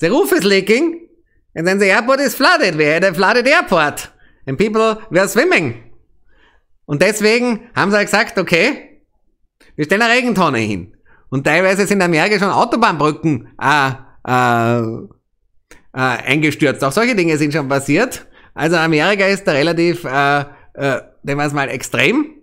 the roof is leaking, and then the airport is flooded. We had a flooded airport. And people were swimming. Und deswegen haben sie halt gesagt, okay, wir stellen eine Regentonne hin. Und teilweise sind Amerika schon Autobahnbrücken äh, äh, äh, eingestürzt. Auch solche Dinge sind schon passiert. Also Amerika ist da relativ äh, äh, nehmen wir es mal extrem.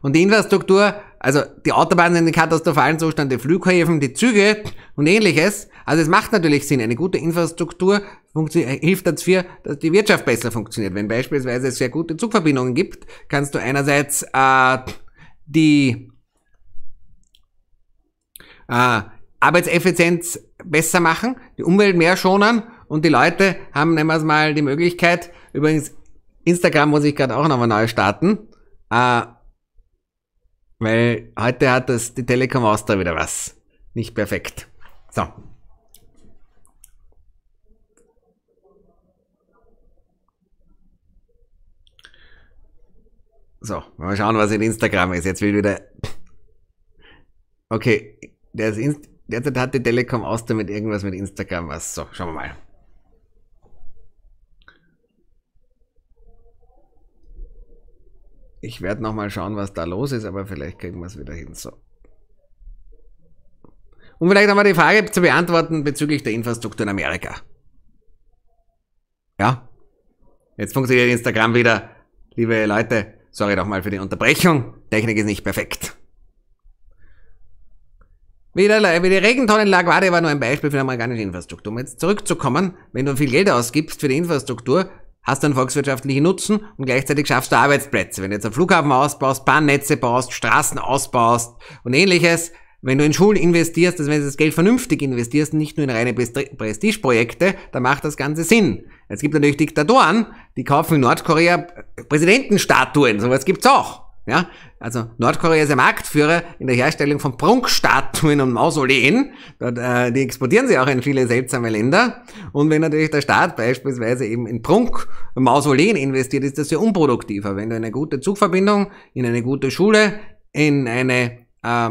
Und die Infrastruktur, also die Autobahnen sind in katastrophalen Zustand, die Flughäfen, die Züge und ähnliches. Also es macht natürlich Sinn. Eine gute Infrastruktur äh, hilft dafür, dass die Wirtschaft besser funktioniert. Wenn beispielsweise es sehr gute Zugverbindungen gibt, kannst du einerseits äh, die äh, Arbeitseffizienz besser machen, die Umwelt mehr schonen und die Leute haben, nehmen wir es mal, die Möglichkeit, Übrigens, Instagram muss ich gerade auch nochmal neu starten. Äh, weil heute hat das, die Telekom Austria wieder was. Nicht perfekt. So. So, mal schauen, was in Instagram ist. Jetzt will wieder. Okay, der ist Inst derzeit hat die Telekom Austria mit irgendwas mit Instagram was. So, schauen wir mal. Ich werde nochmal schauen, was da los ist, aber vielleicht kriegen wir es wieder hin. So. Um vielleicht einmal die Frage zu beantworten bezüglich der Infrastruktur in Amerika. Ja? Jetzt funktioniert Instagram wieder. Liebe Leute, sorry nochmal für die Unterbrechung. Technik ist nicht perfekt. Wie die wie war, die war nur ein Beispiel für die amerikanische Infrastruktur. Um jetzt zurückzukommen, wenn du viel Geld ausgibst für die Infrastruktur, hast du einen volkswirtschaftlichen Nutzen und gleichzeitig schaffst du Arbeitsplätze. Wenn du jetzt einen Flughafen ausbaust, Bahnnetze baust, Straßen ausbaust und ähnliches, wenn du in Schulen investierst, also wenn du das Geld vernünftig investierst, nicht nur in reine Prestigeprojekte, dann macht das Ganze Sinn. Es gibt natürlich Diktatoren, die kaufen in Nordkorea Präsidentenstatuen, sowas gibt's auch. Ja, also Nordkorea ist ja Marktführer in der Herstellung von Prunkstatuen und Mausoleen. Dort, äh, die exportieren sie auch in viele seltsame Länder. Und wenn natürlich der Staat beispielsweise eben in Prunkmausoleen investiert, ist das ja unproduktiver. Wenn du eine gute Zugverbindung, in eine gute Schule, in eine äh,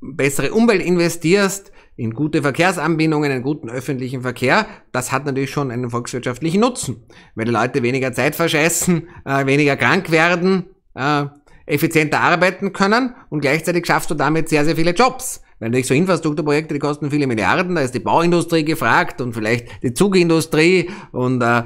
bessere Umwelt investierst, in gute Verkehrsanbindungen, in guten öffentlichen Verkehr, das hat natürlich schon einen volkswirtschaftlichen Nutzen. Wenn die Leute weniger Zeit verscheißen, äh, weniger krank werden, äh, effizienter arbeiten können und gleichzeitig schaffst du damit sehr, sehr viele Jobs. Weil nicht so Infrastrukturprojekte, die kosten viele Milliarden, da ist die Bauindustrie gefragt und vielleicht die Zugindustrie und äh,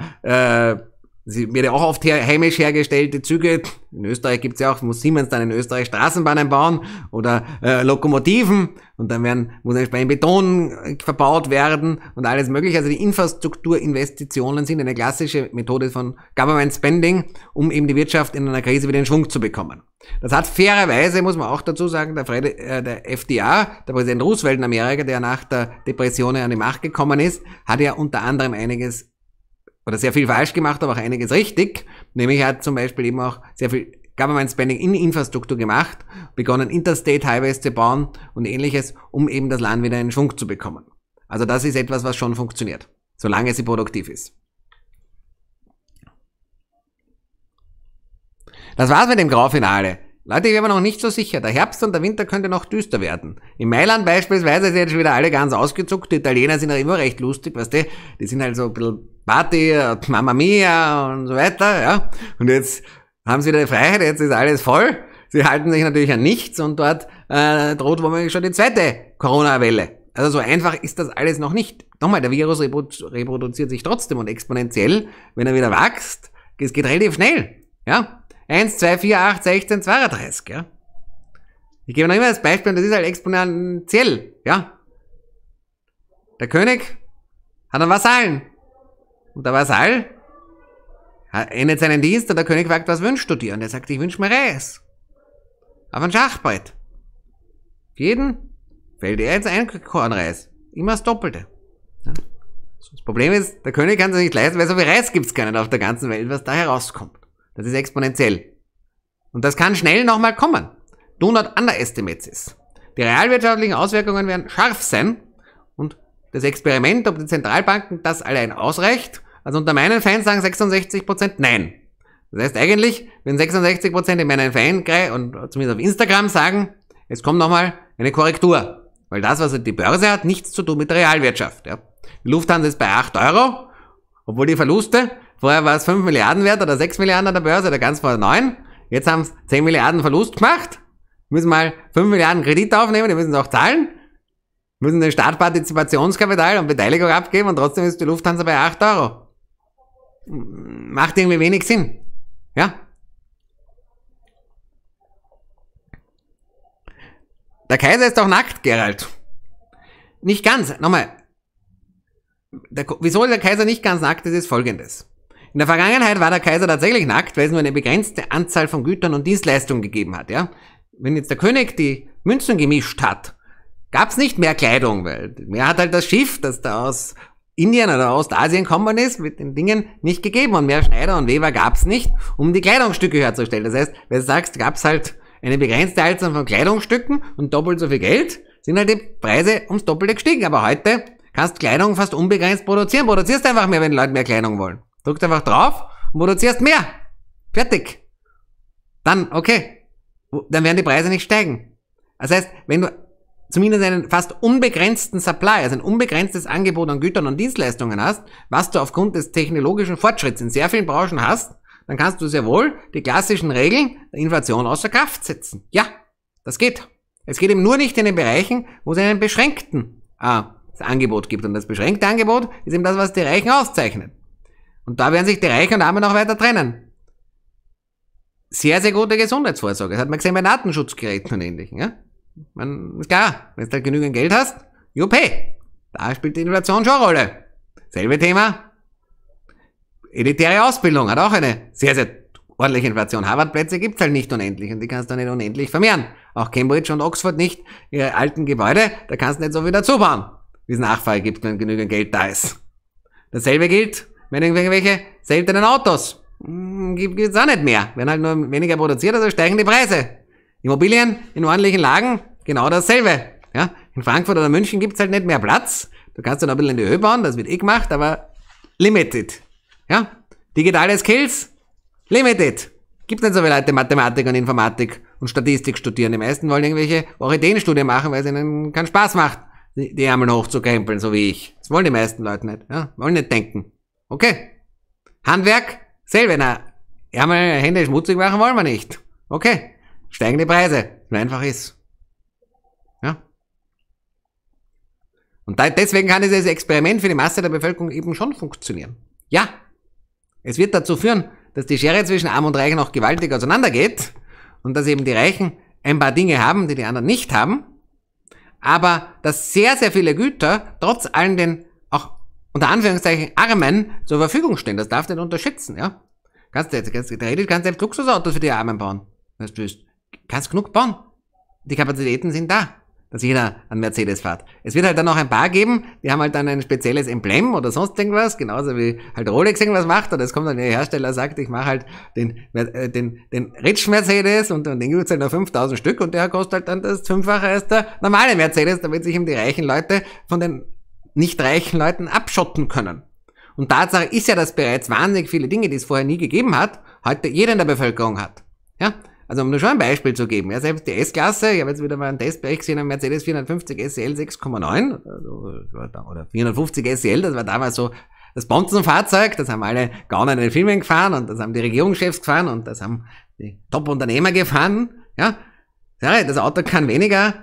äh, Sie wird ja auch oft her heimisch hergestellte Züge. In Österreich gibt's ja auch, muss Siemens dann in Österreich Straßenbahnen bauen oder äh, Lokomotiven und dann werden, muss entsprechend Beton äh, verbaut werden und alles mögliche. Also die Infrastrukturinvestitionen sind eine klassische Methode von Government Spending, um eben die Wirtschaft in einer Krise wieder in Schwung zu bekommen. Das hat fairerweise, muss man auch dazu sagen, der, Fred, äh, der FDA, der Präsident Roosevelt in Amerika, der nach der Depression an die Macht gekommen ist, hat ja unter anderem einiges oder sehr viel falsch gemacht, aber auch einiges richtig. Nämlich er hat zum Beispiel eben auch sehr viel Government Spending in Infrastruktur gemacht, begonnen Interstate Highways zu bauen und ähnliches, um eben das Land wieder in Schwung zu bekommen. Also das ist etwas, was schon funktioniert, solange sie produktiv ist. Das war's mit dem Graufinale. Leute, ich wäre mir noch nicht so sicher. Der Herbst und der Winter könnte noch düster werden. In Mailand beispielsweise sind jetzt schon wieder alle ganz ausgezuckt. Die Italiener sind ja immer recht lustig, weißt du? Die sind halt so ein bisschen Party und äh, Mamma Mia und so weiter, ja? Und jetzt haben sie wieder die Freiheit, jetzt ist alles voll. Sie halten sich natürlich an nichts und dort äh, droht womöglich schon die zweite Corona-Welle. Also so einfach ist das alles noch nicht. Nochmal, der Virus reproduziert sich trotzdem und exponentiell, wenn er wieder wächst, es geht relativ schnell. Ja, 1, 2, 4, 8, 16, 32, ja. Ich gebe noch immer das Beispiel, und das ist halt exponentiell, ja. Der König hat einen Vasallen. Und der Vasall endet seinen Dienst und der König fragt, was wünschst du dir? Und er sagt, ich wünsche mir Reis. Auf ein Schachbrett. Auf jeden fällt er jetzt ein Korn Reis. Immer das Doppelte. Ja. Das Problem ist, der König kann es nicht leisten, weil so viel Reis gibt es gar nicht auf der ganzen Welt, was da herauskommt. Das ist exponentiell. Und das kann schnell nochmal kommen. Do not underestimate this. Die realwirtschaftlichen Auswirkungen werden scharf sein und das Experiment, ob die Zentralbanken das allein ausreicht, also unter meinen Fans sagen 66% nein. Das heißt eigentlich, wenn 66% in meinen Fan und zumindest auf Instagram sagen, es kommt nochmal eine Korrektur. Weil das, was die Börse hat, nichts zu tun mit der Realwirtschaft. Ja. Die Lufthansa ist bei 8 Euro, obwohl die Verluste Vorher war es 5 Milliarden wert oder 6 Milliarden an der Börse oder ganz vor 9. Jetzt haben es 10 Milliarden Verlust gemacht. Müssen mal 5 Milliarden Kredit aufnehmen, die müssen es auch zahlen. Müssen den Staat Partizipationskapital und Beteiligung abgeben und trotzdem ist die Lufthansa bei 8 Euro. Macht irgendwie wenig Sinn. Ja, Der Kaiser ist doch nackt, Gerald. Nicht ganz, nochmal. Der, wieso der Kaiser nicht ganz nackt ist, ist folgendes. In der Vergangenheit war der Kaiser tatsächlich nackt, weil es nur eine begrenzte Anzahl von Gütern und Dienstleistungen gegeben hat, ja. Wenn jetzt der König die Münzen gemischt hat, gab es nicht mehr Kleidung, weil mehr hat halt das Schiff, das da aus Indien oder Ostasien kommen ist, mit den Dingen nicht gegeben und mehr Schneider und Weber gab es nicht, um die Kleidungsstücke herzustellen. Das heißt, wenn du sagst, gab es halt eine begrenzte Anzahl von Kleidungsstücken und doppelt so viel Geld, sind halt die Preise ums Doppelte gestiegen. Aber heute kannst Kleidung fast unbegrenzt produzieren. Produzierst einfach mehr, wenn die Leute mehr Kleidung wollen. Drückt einfach drauf und produzierst mehr. Fertig. Dann, okay. Dann werden die Preise nicht steigen. Das heißt, wenn du zumindest einen fast unbegrenzten Supply, also ein unbegrenztes Angebot an Gütern und Dienstleistungen hast, was du aufgrund des technologischen Fortschritts in sehr vielen Branchen hast, dann kannst du sehr wohl die klassischen Regeln der Inflation außer Kraft setzen. Ja, das geht. Es geht eben nur nicht in den Bereichen, wo es einen beschränkten äh, Angebot gibt. Und das beschränkte Angebot ist eben das, was die Reichen auszeichnet. Und da werden sich die Reichen und Armen noch weiter trennen. Sehr, sehr gute Gesundheitsvorsorge. Das hat man gesehen bei Datenschutzgeräten und ähnlichen. Ja? Man, ist klar, wenn du da halt genügend Geld hast, juppé, da spielt die Inflation schon eine Rolle. Selbe Thema. Elitäre Ausbildung hat auch eine sehr, sehr ordentliche Inflation. Harvard-Plätze gibt's halt nicht unendlich und die kannst du nicht unendlich vermehren. Auch Cambridge und Oxford nicht. Ihre alten Gebäude, da kannst du nicht so wieder zubauen, wie es Nachfrage gibt, wenn genügend Geld da ist. Dasselbe gilt wenn irgendwelche seltenen Autos. Hm, Gibt es auch nicht mehr. Werden halt nur weniger produziert, also steigen die Preise. Immobilien in ordentlichen Lagen, genau dasselbe. Ja, in Frankfurt oder München gibt's halt nicht mehr Platz. Du kannst dann ein bisschen in die Höhe bauen, das wird eh gemacht, aber limited. Ja, digitale Skills, limited. Gibt nicht so viele Leute Mathematik und Informatik und Statistik studieren. Die meisten wollen irgendwelche Orchideenstudien machen, weil es ihnen keinen Spaß macht, die Ärmel hochzukrempeln, so wie ich. Das wollen die meisten Leute nicht. Ja? Wollen nicht denken. Okay. Handwerk, Selwener. Ja, meine Hände schmutzig machen wollen wir nicht. Okay. Steigende Preise. wenn einfach ist. Ja. Und da, deswegen kann dieses Experiment für die Masse der Bevölkerung eben schon funktionieren. Ja. Es wird dazu führen, dass die Schere zwischen Arm und Reich noch gewaltig auseinandergeht und dass eben die Reichen ein paar Dinge haben, die die anderen nicht haben, aber dass sehr, sehr viele Güter trotz allen den unter Anführungszeichen Armen zur Verfügung stehen. Das darf du nicht unterschätzen, ja. Kannst du jetzt, kannst, der redet, kannst selbst Luxusautos für die Armen bauen. Das du Kannst genug bauen. Die Kapazitäten sind da, dass jeder an Mercedes fährt. Es wird halt dann noch ein paar geben, die haben halt dann ein spezielles Emblem oder sonst irgendwas, genauso wie halt Rolex irgendwas macht, oder es kommt dann der Hersteller sagt, ich mache halt den, äh, den, den Rich Mercedes und, und den gibt's halt nur 5000 Stück und der kostet halt dann das Fünffache als der normale Mercedes, damit sich eben die reichen Leute von den nicht reichen Leuten abschotten können. Und Tatsache ist ja, dass bereits wahnsinnig viele Dinge, die es vorher nie gegeben hat, heute jeder in der Bevölkerung hat. Ja? Also um nur schon ein Beispiel zu geben, ja, selbst die S-Klasse, ich habe jetzt wieder mal einen Testbericht gesehen, ein Mercedes 450 SL 6,9 also, oder 450 SL, das war damals so das Bonzenfahrzeug, das haben alle Gauner in den Filmen gefahren und das haben die Regierungschefs gefahren und das haben die Top-Unternehmer gefahren. Ja? Das Auto kann weniger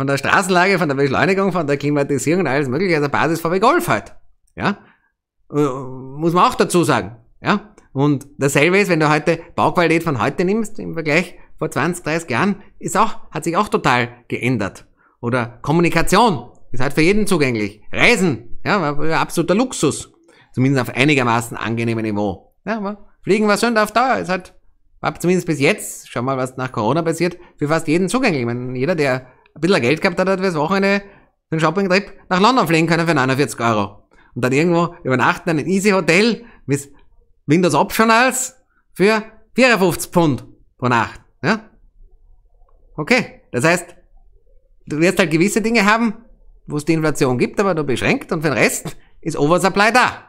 von der Straßenlage, von der Beschleunigung, von der Klimatisierung und alles mögliche, also Basis VW Golf halt. Ja? Äh, muss man auch dazu sagen. Ja? Und dasselbe ist, wenn du heute Bauqualität von heute nimmst, im Vergleich vor 20, 30 Jahren, ist auch, hat sich auch total geändert. Oder Kommunikation ist halt für jeden zugänglich. Reisen, ja, war absoluter Luxus. Zumindest auf einigermaßen angenehmem Niveau. Ja, Fliegen war schön auf Dauer, ist halt, war zumindest bis jetzt, schau mal, was nach Corona passiert, für fast jeden zugänglich. Ich meine, jeder, der ein bisschen Geld gehabt hat, hat fürs Wochenende den Shopping-Trip nach London fliegen können für 49 Euro. Und dann irgendwo übernachten in einem Easy-Hotel mit Windows Optionals für 54 Pfund pro Nacht. Ja? Okay, das heißt, du wirst halt gewisse Dinge haben, wo es die Inflation gibt, aber nur beschränkt und für den Rest ist Oversupply da.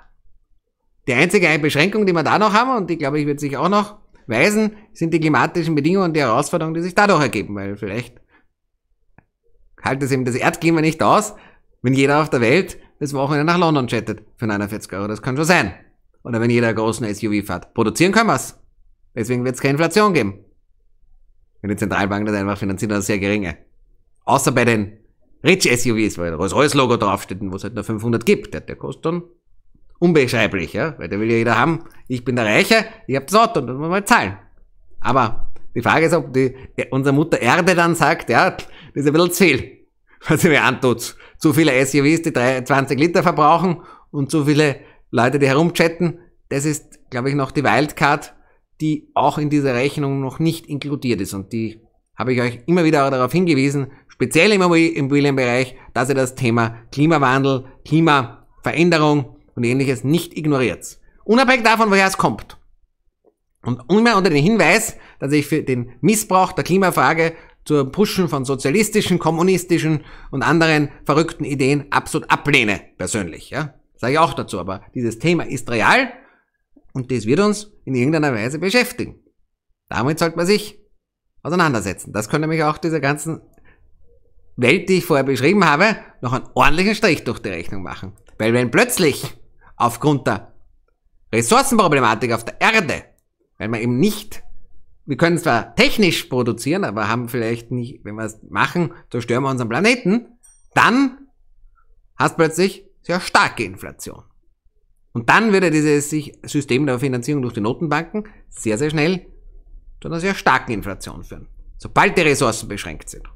Die einzige Beschränkung, die wir da noch haben, und die glaube ich wird sich auch noch weisen, sind die klimatischen Bedingungen und die Herausforderungen, die sich dadurch ergeben, weil vielleicht halte es eben das Erdklima nicht aus, wenn jeder auf der Welt das Wochenende nach London chattet für 49 Euro. Das kann schon sein. Oder wenn jeder einen großen SUV fährt. Produzieren können wir's. Deswegen wird es keine Inflation geben. Wenn die Zentralbank das einfach finanziert, dann sehr geringe. Außer bei den Rich SUVs, weil das rolls logo draufsteht und wo es halt nur 500 gibt. Der, der kostet dann unbeschreiblich, ja, weil der will ja jeder haben. Ich bin der Reiche, ich hab das Auto und das muss man mal halt zahlen. Aber die Frage ist, ob die, äh, unsere Mutter Erde dann sagt, ja, das ist ein bisschen zu viel, was ihr mir antut. Zu viele SUVs, die 20 Liter verbrauchen und zu viele Leute, die herumchatten. Das ist, glaube ich, noch die Wildcard, die auch in dieser Rechnung noch nicht inkludiert ist. Und die habe ich euch immer wieder darauf hingewiesen, speziell im Immobilienbereich, dass ihr das Thema Klimawandel, Klimaveränderung und ähnliches nicht ignoriert. Unabhängig davon, woher es kommt. Und immer unter dem Hinweis, dass ich für den Missbrauch der Klimafrage zu Pushen von sozialistischen, kommunistischen und anderen verrückten Ideen absolut ablehne, persönlich. Ja? Sage ich auch dazu, aber dieses Thema ist real und das wird uns in irgendeiner Weise beschäftigen. Damit sollte man sich auseinandersetzen. Das könnte nämlich auch dieser ganzen Welt, die ich vorher beschrieben habe, noch einen ordentlichen Strich durch die Rechnung machen. Weil wenn plötzlich aufgrund der Ressourcenproblematik auf der Erde, wenn man eben nicht wir können zwar technisch produzieren, aber haben vielleicht nicht, wenn wir es machen, zerstören wir unseren Planeten, dann hast du plötzlich sehr starke Inflation. Und dann würde dieses System der Finanzierung durch die Notenbanken sehr, sehr schnell zu einer sehr starken Inflation führen, sobald die Ressourcen beschränkt sind.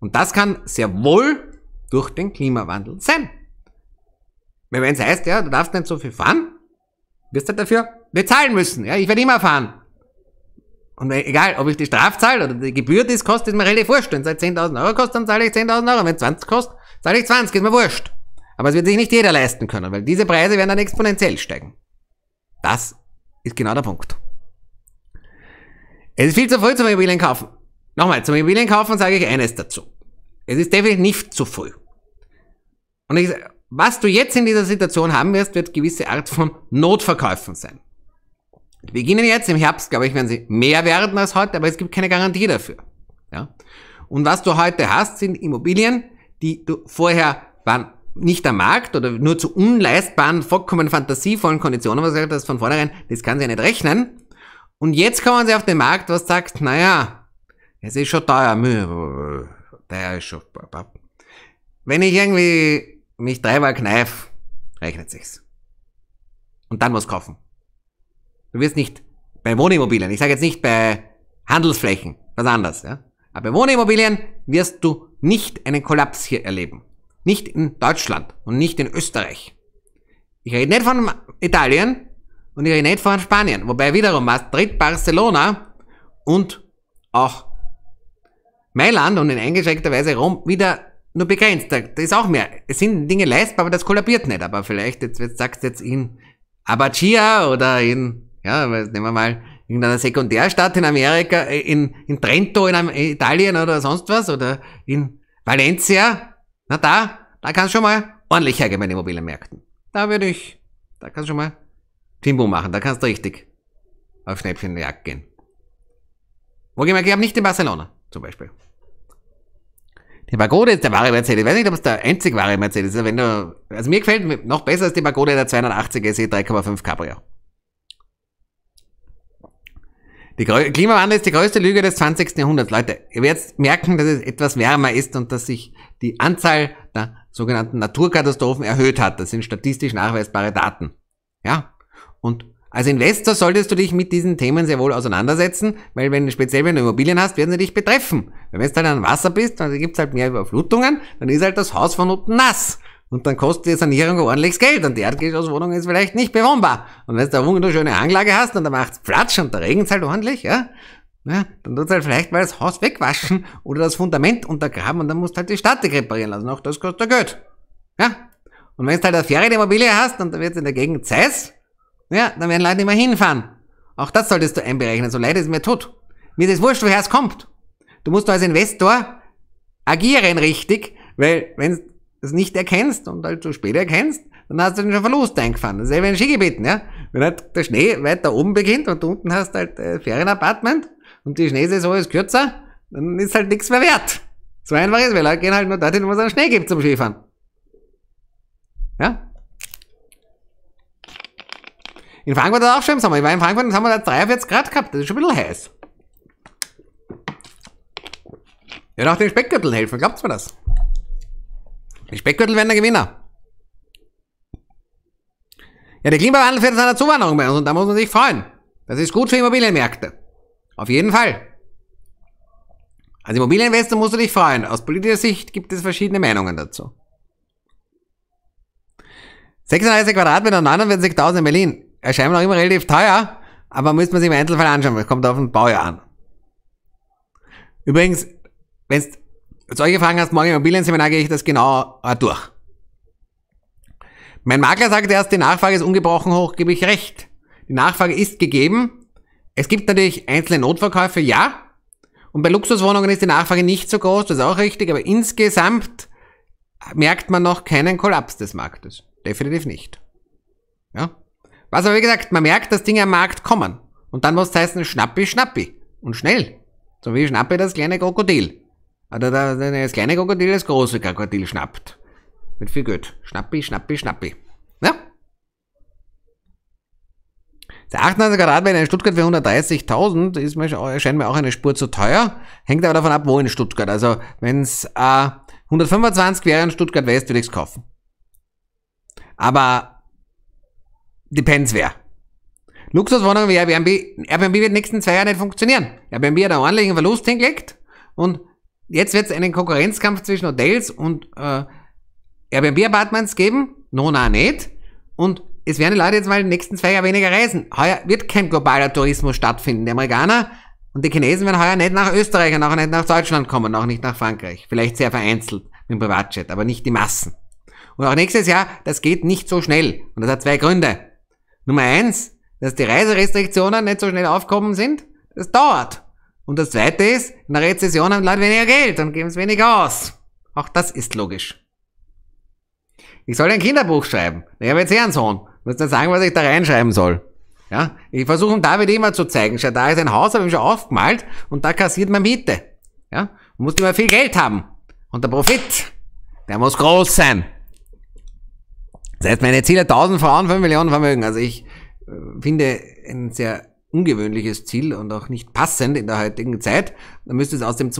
Und das kann sehr wohl durch den Klimawandel sein. Wenn es heißt, ja, du darfst nicht so viel fahren, wirst du dafür bezahlen müssen. Ja, ich werde immer fahren. Und egal, ob ich die Strafzahl oder die Gebühr, die es kostet, ist mir relativ wurscht. Wenn es halt 10.000 Euro kostet, dann zahle ich 10.000 Euro. Wenn es 20 kostet, zahle ich 20, ist mir wurscht. Aber es wird sich nicht jeder leisten können, weil diese Preise werden dann exponentiell steigen. Das ist genau der Punkt. Es ist viel zu früh zum Immobilienkaufen. Nochmal, zum Immobilienkaufen kaufen sage ich eines dazu. Es ist definitiv nicht zu früh. Und ich, was du jetzt in dieser Situation haben wirst, wird gewisse Art von Notverkäufen sein beginnen jetzt im Herbst, glaube ich, werden sie mehr werden als heute, aber es gibt keine Garantie dafür. Ja? Und was du heute hast, sind Immobilien, die du vorher waren nicht am Markt oder nur zu unleistbaren, vollkommen fantasievollen Konditionen, was sagt das von vornherein, das kann sie ja nicht rechnen. Und jetzt kommen sie auf den Markt, was sagt, naja, es ist schon teuer, teuer ist schon. Wenn ich irgendwie mich dreimal kneif, rechnet sich's. Und dann muss kaufen. Du wirst nicht bei Wohnimmobilien, ich sage jetzt nicht bei Handelsflächen, was anderes, ja. Aber bei Wohnimmobilien wirst du nicht einen Kollaps hier erleben. Nicht in Deutschland und nicht in Österreich. Ich rede nicht von Italien und ich rede nicht von Spanien. Wobei wiederum Madrid, Barcelona und auch Mailand und in eingeschränkter Weise Rom wieder nur begrenzt. Da, ist auch mehr. Es sind Dinge leistbar, aber das kollabiert nicht. Aber vielleicht, jetzt, jetzt sagst du jetzt in Abaccia oder in ja, weil, nehmen wir mal irgendeiner Sekundärstadt in Amerika, äh, in, in Trento, in äh, Italien oder sonst was oder in Valencia. Na da, da kann es schon mal ordentlich hergehen bei den Immobilienmärkten. Da würde ich, da kannst du schon mal Timbo machen, da kannst du richtig auf Schnäppchenjagd gehen. Wo gehen wir? Ich nicht in Barcelona, zum Beispiel. Die Pagode ist der wahre Mercedes. Ich weiß nicht, ob es der einzig wahre Mercedes ist. Wenn du, also mir gefällt noch besser als die Pagode der 280 SE 3,5 Cabrio. Die Klimawandel ist die größte Lüge des 20. Jahrhunderts. Leute, ihr werdet merken, dass es etwas wärmer ist und dass sich die Anzahl der sogenannten Naturkatastrophen erhöht hat. Das sind statistisch nachweisbare Daten. Ja? Und als Investor solltest du dich mit diesen Themen sehr wohl auseinandersetzen, weil wenn, speziell wenn du Immobilien hast, werden sie dich betreffen. Wenn du jetzt halt an Wasser bist, dann gibt's halt mehr Überflutungen, dann ist halt das Haus von unten nass. Und dann kostet die Sanierung ordentliches Geld und die Erdgeschosswohnung ist vielleicht nicht bewohnbar. Und wenn du eine wunderschöne Anlage hast und da macht's Platsch und da regnet's halt ordentlich, ja, ja, dann tut's halt vielleicht mal das Haus wegwaschen oder das Fundament untergraben und dann musst du halt die Statik reparieren lassen. Auch das kostet Geld. Ja. Und wenn du halt eine Ferienimmobilie hast und da wird's in der Gegend Zeiss, ja, dann werden Leute nicht mehr hinfahren. Auch das solltest du einberechnen, so leid es mir tut. Mir ist es wurscht, woher es kommt. Du musst als Investor agieren richtig, weil wenn das nicht erkennst und halt so spät erkennst, dann hast du den schon Verlust eingefahren. Das ist wie ein Skigebieten, ja. Wenn halt der Schnee weiter oben beginnt und du unten hast halt äh, Ferienapartment und die Schneesaison ist kürzer, dann ist halt nichts mehr wert. So einfach ist, weil Leute gehen halt nur dorthin, wo es einen Schnee gibt zum Skifahren. Ja? In Frankfurt hat auch schon im Sommer. Ich war in Frankfurt und haben wir da 43 Grad gehabt. Das ist schon ein bisschen heiß. Ja, nach den Speckgürteln helfen, glaubt's mir das? Die Speckgürtel werden der Gewinner. Ja, der Klimawandel führt zu einer Zuwanderung bei uns und da muss man sich freuen. Das ist gut für Immobilienmärkte. Auf jeden Fall. Als Immobilieninvestor musst du dich freuen. Aus politischer Sicht gibt es verschiedene Meinungen dazu. 36 Quadratmeter und 49.000 in Berlin erscheinen noch immer relativ teuer, aber müsste man sich im Einzelfall anschauen. Das kommt auf den Baujahr an. Übrigens, wenn du solche Fragen hast, morgen im Immobilienseminar gehe ich das genau äh, durch. Mein Makler sagt erst, die Nachfrage ist ungebrochen hoch, gebe ich recht. Die Nachfrage ist gegeben. Es gibt natürlich einzelne Notverkäufe, ja. Und bei Luxuswohnungen ist die Nachfrage nicht so groß, das ist auch richtig, aber insgesamt merkt man noch keinen Kollaps des Marktes. Definitiv nicht. Ja. Was aber wie gesagt, man merkt, dass Dinge am Markt kommen. Und dann muss es heißen, schnappi, schnappi. Und schnell. So wie Schnappi das kleine Krokodil. Oder da das kleine Krokodil das große Krokodil schnappt. Mit viel Geld. Schnappi, schnappi, schnappi. Ja. Der 98 Quadratmeter in Stuttgart für 130.000 ist mir, erscheint mir auch eine Spur zu teuer. Hängt aber davon ab, wo in Stuttgart. Also, wenn es äh, 125 wäre in Stuttgart West, würde ich es kaufen. Aber depends wer. Luxuswohnung wie Airbnb. Airbnb wird nächsten zwei Jahre nicht funktionieren. Airbnb hat einen ordentlichen Verlust hingelegt und jetzt wird es einen Konkurrenzkampf zwischen Hotels und äh, Airbnb-Apartments geben. No, na, nicht. Und es werden die Leute jetzt mal in den nächsten zwei Jahren weniger reisen. Heuer wird kein globaler Tourismus stattfinden. Die Amerikaner und die Chinesen werden heuer nicht nach Österreich und auch nicht nach Deutschland kommen, auch nicht nach Frankreich. Vielleicht sehr vereinzelt mit dem Privatjet, aber nicht die Massen. Und auch nächstes Jahr, das geht nicht so schnell. Und das hat zwei Gründe. Nummer eins, dass die Reiserestriktionen nicht so schnell aufgekommen sind. Das dauert. Und das zweite ist, in der Rezession haben Leute weniger Geld und geben es weniger aus. Auch das ist logisch. Ich soll ein Kinderbuch schreiben. Ich habe jetzt eher einen Sohn. Ich muss dann sagen, was ich da reinschreiben soll. Ja, ich versuche David immer zu zeigen, schau, da ist ein Haus, habe ich schon aufgemalt und da kassiert man Miete. Ja, man muss immer viel Geld haben. Und der Profit, der muss groß sein. Das heißt, meine Ziele 1000 Frauen, 5 Millionen Vermögen. Also ich äh, finde ein sehr ungewöhnliches Ziel und auch nicht passend in der heutigen Zeit. Man müsste es aus dem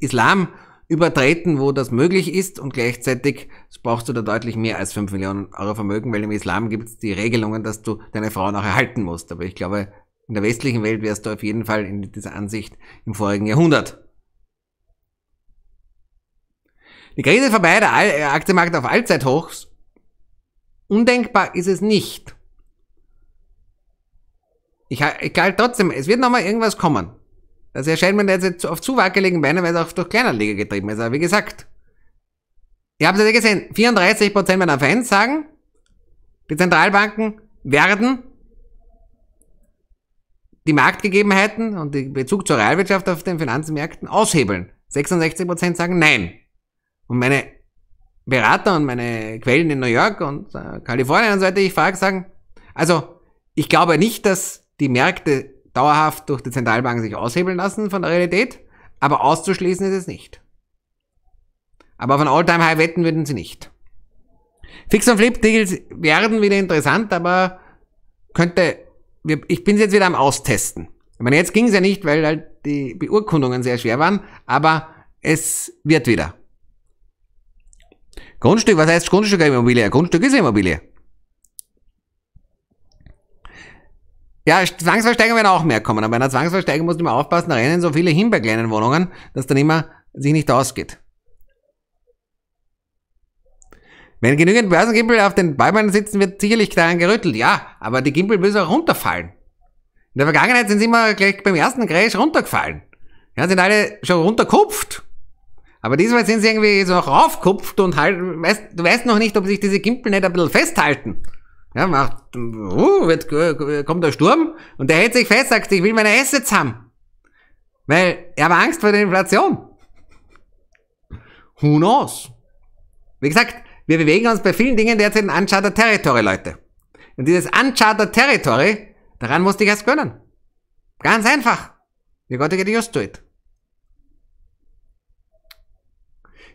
Islam übertreten, wo das möglich ist und gleichzeitig brauchst du da deutlich mehr als 5 Millionen Euro Vermögen, weil im Islam gibt es die Regelungen, dass du deine Frau noch erhalten musst. Aber ich glaube, in der westlichen Welt wärst du auf jeden Fall in dieser Ansicht im vorigen Jahrhundert. Die Krise vorbei, der äh, Aktienmarkt auf Allzeithochs. Undenkbar ist es nicht. Ich, ich halte trotzdem, es wird nochmal irgendwas kommen. Das also erscheint mir jetzt auf zu wackeligen Beinen, weil es auch durch Kleinanleger getrieben ist. Aber wie gesagt, ihr habt es ja gesehen, 34% meiner Fans sagen, die Zentralbanken werden die Marktgegebenheiten und den Bezug zur Realwirtschaft auf den Finanzmärkten aushebeln. 66% sagen nein. Und meine Berater und meine Quellen in New York und äh, Kalifornien und so weiter, ich frage, sagen, also ich glaube nicht, dass die Märkte dauerhaft durch die Zentralbanken sich aushebeln lassen von der Realität, aber auszuschließen ist es nicht. Aber von Alltime high wetten würden sie nicht. Fix- und Flip-Deals werden wieder interessant, aber könnte, ich bin jetzt wieder am Austesten. Ich meine, jetzt ging es ja nicht, weil halt die Beurkundungen sehr schwer waren, aber es wird wieder. Grundstück, was heißt Grundstück Immobilie? Grundstück ist Immobilie. Ja, Zwangsversteiger werden auch mehr kommen, aber bei einer Zwangsversteiger muss man aufpassen, da rennen so viele hin bei kleinen Wohnungen, dass dann immer sich nicht ausgeht. Wenn genügend Börsengimpel auf den Bäumen sitzen, wird sicherlich daran gerüttelt. Ja, aber die Gimpel müssen auch runterfallen. In der Vergangenheit sind sie immer gleich beim ersten Crash runtergefallen. Ja, sind alle schon runterkupft. Aber diesmal sind sie irgendwie so raufkupft und halt, weißt, du weißt noch nicht, ob sich diese Gimpel nicht ein bisschen festhalten. Ja, macht, uh, wird, äh, kommt der Sturm und der hält sich fest, sagt, ich will meine Assets haben. Weil er hat Angst vor der Inflation. Who knows? Wie gesagt, wir bewegen uns bei vielen Dingen derzeit in Uncharted Territory, Leute. Und dieses Uncharted Territory, daran musste ich erst gönnen. Ganz einfach. You gotta get used to it.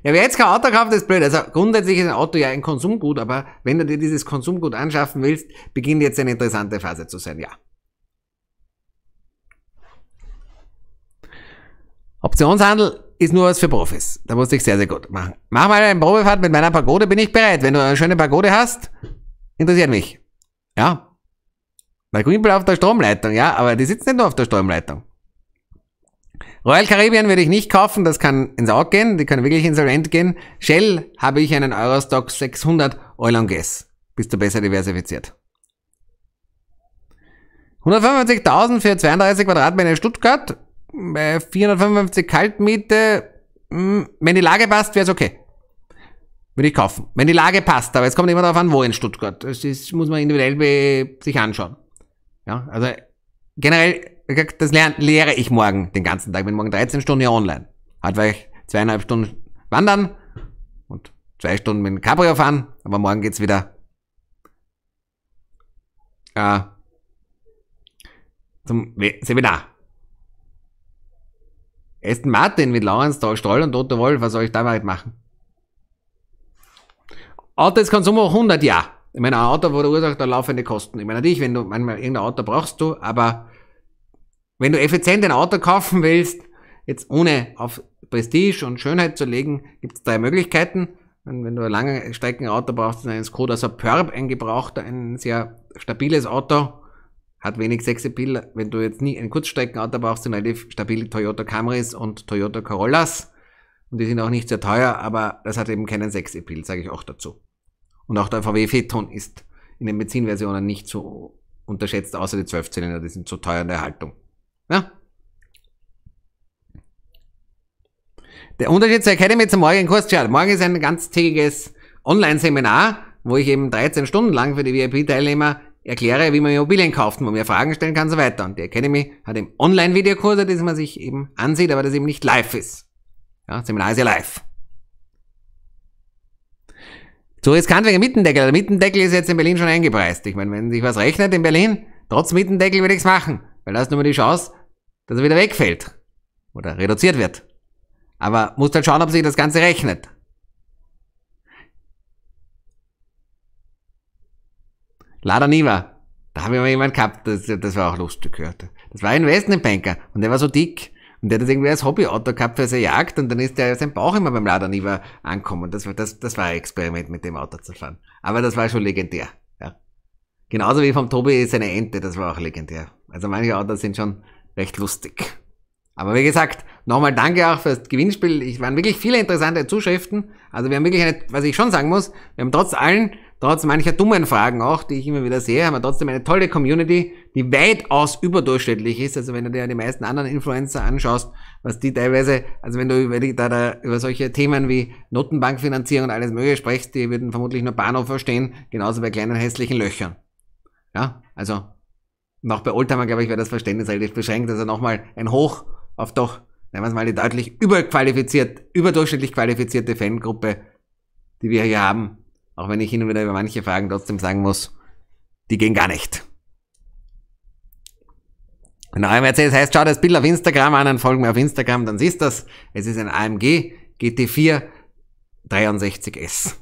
Ja, wer jetzt kein Auto kauft, ist blöd. Also grundsätzlich ist ein Auto ja ein Konsumgut, aber wenn du dir dieses Konsumgut anschaffen willst, beginnt jetzt eine interessante Phase zu sein, ja. Optionshandel ist nur was für Profis. Da musste ich sehr, sehr gut machen. Mach mal eine Probefahrt mit meiner Pagode, bin ich bereit. Wenn du eine schöne Pagode hast, interessiert mich. Ja. Der Greenball auf der Stromleitung, ja, aber die sitzt nicht nur auf der Stromleitung. Royal Caribbean würde ich nicht kaufen, das kann ins Auge gehen, die können wirklich insolvent gehen. Shell habe ich einen Eurostock 600 Oil and Gas. Bist du besser diversifiziert. 155.000 für 32 Quadratmeter in Stuttgart, bei 455 Kaltmiete, hm, wenn die Lage passt, wäre es okay. Würde ich kaufen. Wenn die Lage passt, aber es kommt immer darauf an, wo in Stuttgart. Das ist, muss man individuell sich anschauen. Ja, also generell das lehre ich morgen den ganzen Tag. Ich Bin morgen 13 Stunden hier online. Heute halt, werde ich zweieinhalb Stunden wandern und zwei Stunden mit dem Cabrio fahren, aber morgen geht es wieder äh, zum Seminar. Aston Martin mit Lawrence Stroll und Otto Wolf, was soll ich da damit machen? Auto ist Konsum auch 100 Jahre. Ich meine, ein Auto verursacht da laufende Kosten. Ich meine, natürlich, wenn du manchmal irgendein Auto brauchst du, aber wenn du effizient ein Auto kaufen willst, jetzt ohne auf Prestige und Schönheit zu legen, gibt es drei Möglichkeiten. Und wenn du lange Strecken brauchst, dann ein Skoda Superb, ein gebrauchter, ein sehr stabiles Auto, hat wenig Sexappeal. Wenn du jetzt nie ein Kurzstreckenauto brauchst, sind relativ stabile Toyota Camrys und Toyota Corollas. Und die sind auch nicht sehr teuer, aber das hat eben keinen Sexappeal, sage ich auch dazu. Und auch der VW Phaeton ist in den Benzinversionen nicht so unterschätzt, außer die 12-Zylinder, die sind zu teuer in der Haltung. Ja. Der Unterschied zur Academy zum morgigen Kurs, schaut, morgen ist ein ganztägiges Online-Seminar, wo ich eben 13 Stunden lang für die VIP-Teilnehmer erkläre, wie man Immobilien kauft, wo man mir Fragen stellen kann und so weiter. Und die Academy hat eben Online-Videokurse, die man sich eben ansieht, aber das eben nicht live ist. Ja, Seminar ist ja live. Zu riskant wegen Mittendeckel. Der Mittendeckel ist jetzt in Berlin schon eingepreist. Ich meine, wenn sich was rechnet in Berlin, trotz Mittendeckel würde ich es machen. Weil da ist nur mal die Chance, dass er wieder wegfällt. Oder reduziert wird. Aber muss halt schauen, ob sich das Ganze rechnet. Lada Niva. Da habe ich mal jemanden gehabt, das, das war auch lustig gehört. Das war ein Investmentbanker und der war so dick. Und der hat das irgendwie als Hobbyauto gehabt für seine Jagd und dann ist der sein Bauch immer beim Lada Niva angekommen. Das, war das, das war ein Experiment, mit dem Auto zu fahren. Aber das war schon legendär. Ja. Genauso wie vom Tobi seine Ente, das war auch legendär. Also manche Autos sind schon recht lustig. Aber wie gesagt, nochmal danke auch fürs Gewinnspiel. Es waren wirklich viele interessante Zuschriften. Also wir haben wirklich eine, was ich schon sagen muss, wir haben trotz allen, trotz mancher dummen Fragen auch, die ich immer wieder sehe, haben wir trotzdem eine tolle Community, die weitaus überdurchschnittlich ist. Also wenn du dir die meisten anderen Influencer anschaust, was die teilweise, also wenn du über, die, da, da, über solche Themen wie Notenbankfinanzierung und alles mögliche sprichst, die würden vermutlich nur Bahnhof verstehen, genauso bei kleinen hässlichen Löchern. Ja, also und auch bei Oldtimer, glaube ich, wäre das Verständnis relativ beschränkt. Also nochmal ein Hoch auf doch, nennen wir es mal, die deutlich überqualifiziert, überdurchschnittlich qualifizierte Fangruppe, die wir hier haben. Auch wenn ich hin und wieder über manche Fragen trotzdem sagen muss, die gehen gar nicht. Ein AMRC, das heißt, schau das Bild auf Instagram an, dann folgen mir auf Instagram, dann siehst du das. Es ist ein AMG GT4 63S.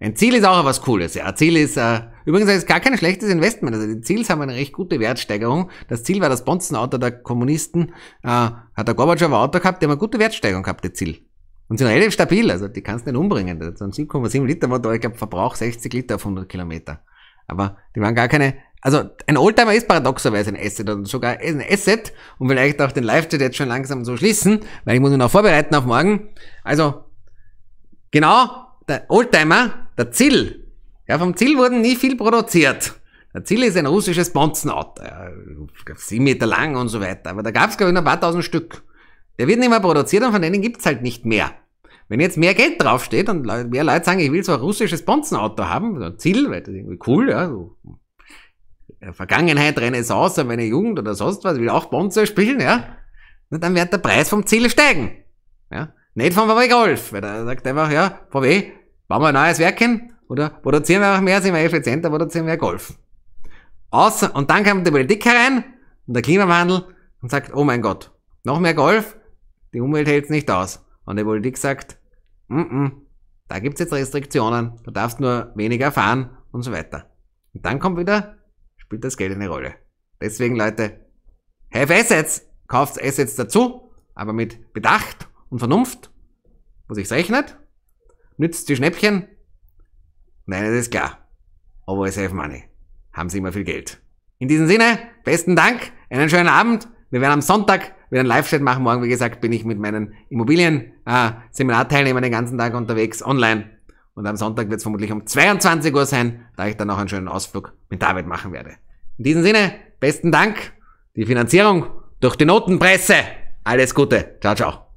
Ein Ziel ist auch was Cooles. Ja, Ziel ist, äh, Übrigens, das ist gar kein schlechtes Investment. Also die Ziels haben eine recht gute Wertsteigerung. Das Ziel war das Bonzenauto der Kommunisten. Äh, hat der Gorbatschow ein Auto gehabt, der haben eine gute Wertsteigerung gehabt, das Ziel. Und sind relativ stabil, also die kannst du nicht umbringen. So ein 7,7 Liter Motor, ich glaube, Verbrauch 60 Liter auf 100 Kilometer. Aber die waren gar keine, also ein Oldtimer ist paradoxerweise ein Asset oder sogar ein Asset und vielleicht auch den Live-Chat jetzt schon langsam so schließen, weil ich muss ihn noch vorbereiten auf morgen. Also, genau, der Oldtimer, der Ziel, ja, vom Ziel wurden nie viel produziert. Der Ziel ist ein russisches Bonzenauto, ja, sieben Meter lang und so weiter. Aber da gab es, glaube ich, noch ein paar tausend Stück. Der wird nicht mehr produziert und von denen gibt's halt nicht mehr. Wenn jetzt mehr Geld draufsteht und mehr Leute sagen, ich will so ein russisches Bonzenauto haben, so ein Ziel, weil das ist irgendwie cool, ja, so. Vergangenheit Renaissance, meine Jugend oder sonst was, ich will auch Bonzer spielen, ja, und dann wird der Preis vom Ziel steigen. Ja. Nicht vom VW Golf, weil der sagt einfach, ja, VW, bauen wir ein neues Werk hin, oder produzieren wir auch mehr, sind wir effizienter, produzieren wir Golf. Außer, und dann kommt die Politik herein und der Klimawandel und sagt, oh mein Gott, noch mehr Golf, die Umwelt hält's nicht aus. Und die Politik sagt, mm -mm, da gibt's jetzt Restriktionen, du darfst nur weniger fahren und so weiter. Und dann kommt wieder, spielt das Geld eine Rolle. Deswegen, Leute, have Assets, kauft Assets dazu, aber mit Bedacht und Vernunft, wo sich's rechnet, nützt die Schnäppchen Nein, das ist klar. Aber I have money. Haben Sie immer viel Geld. In diesem Sinne, besten Dank, einen schönen Abend. Wir werden am Sonntag wieder einen Live-Chat machen. Morgen, wie gesagt, bin ich mit meinen Immobilien-Seminarteilnehmern äh, den ganzen Tag unterwegs, online. Und am Sonntag wird es vermutlich um 22 Uhr sein, da ich dann noch einen schönen Ausflug mit David machen werde. In diesem Sinne, besten Dank. Die Finanzierung durch die Notenpresse. Alles Gute. Ciao, ciao.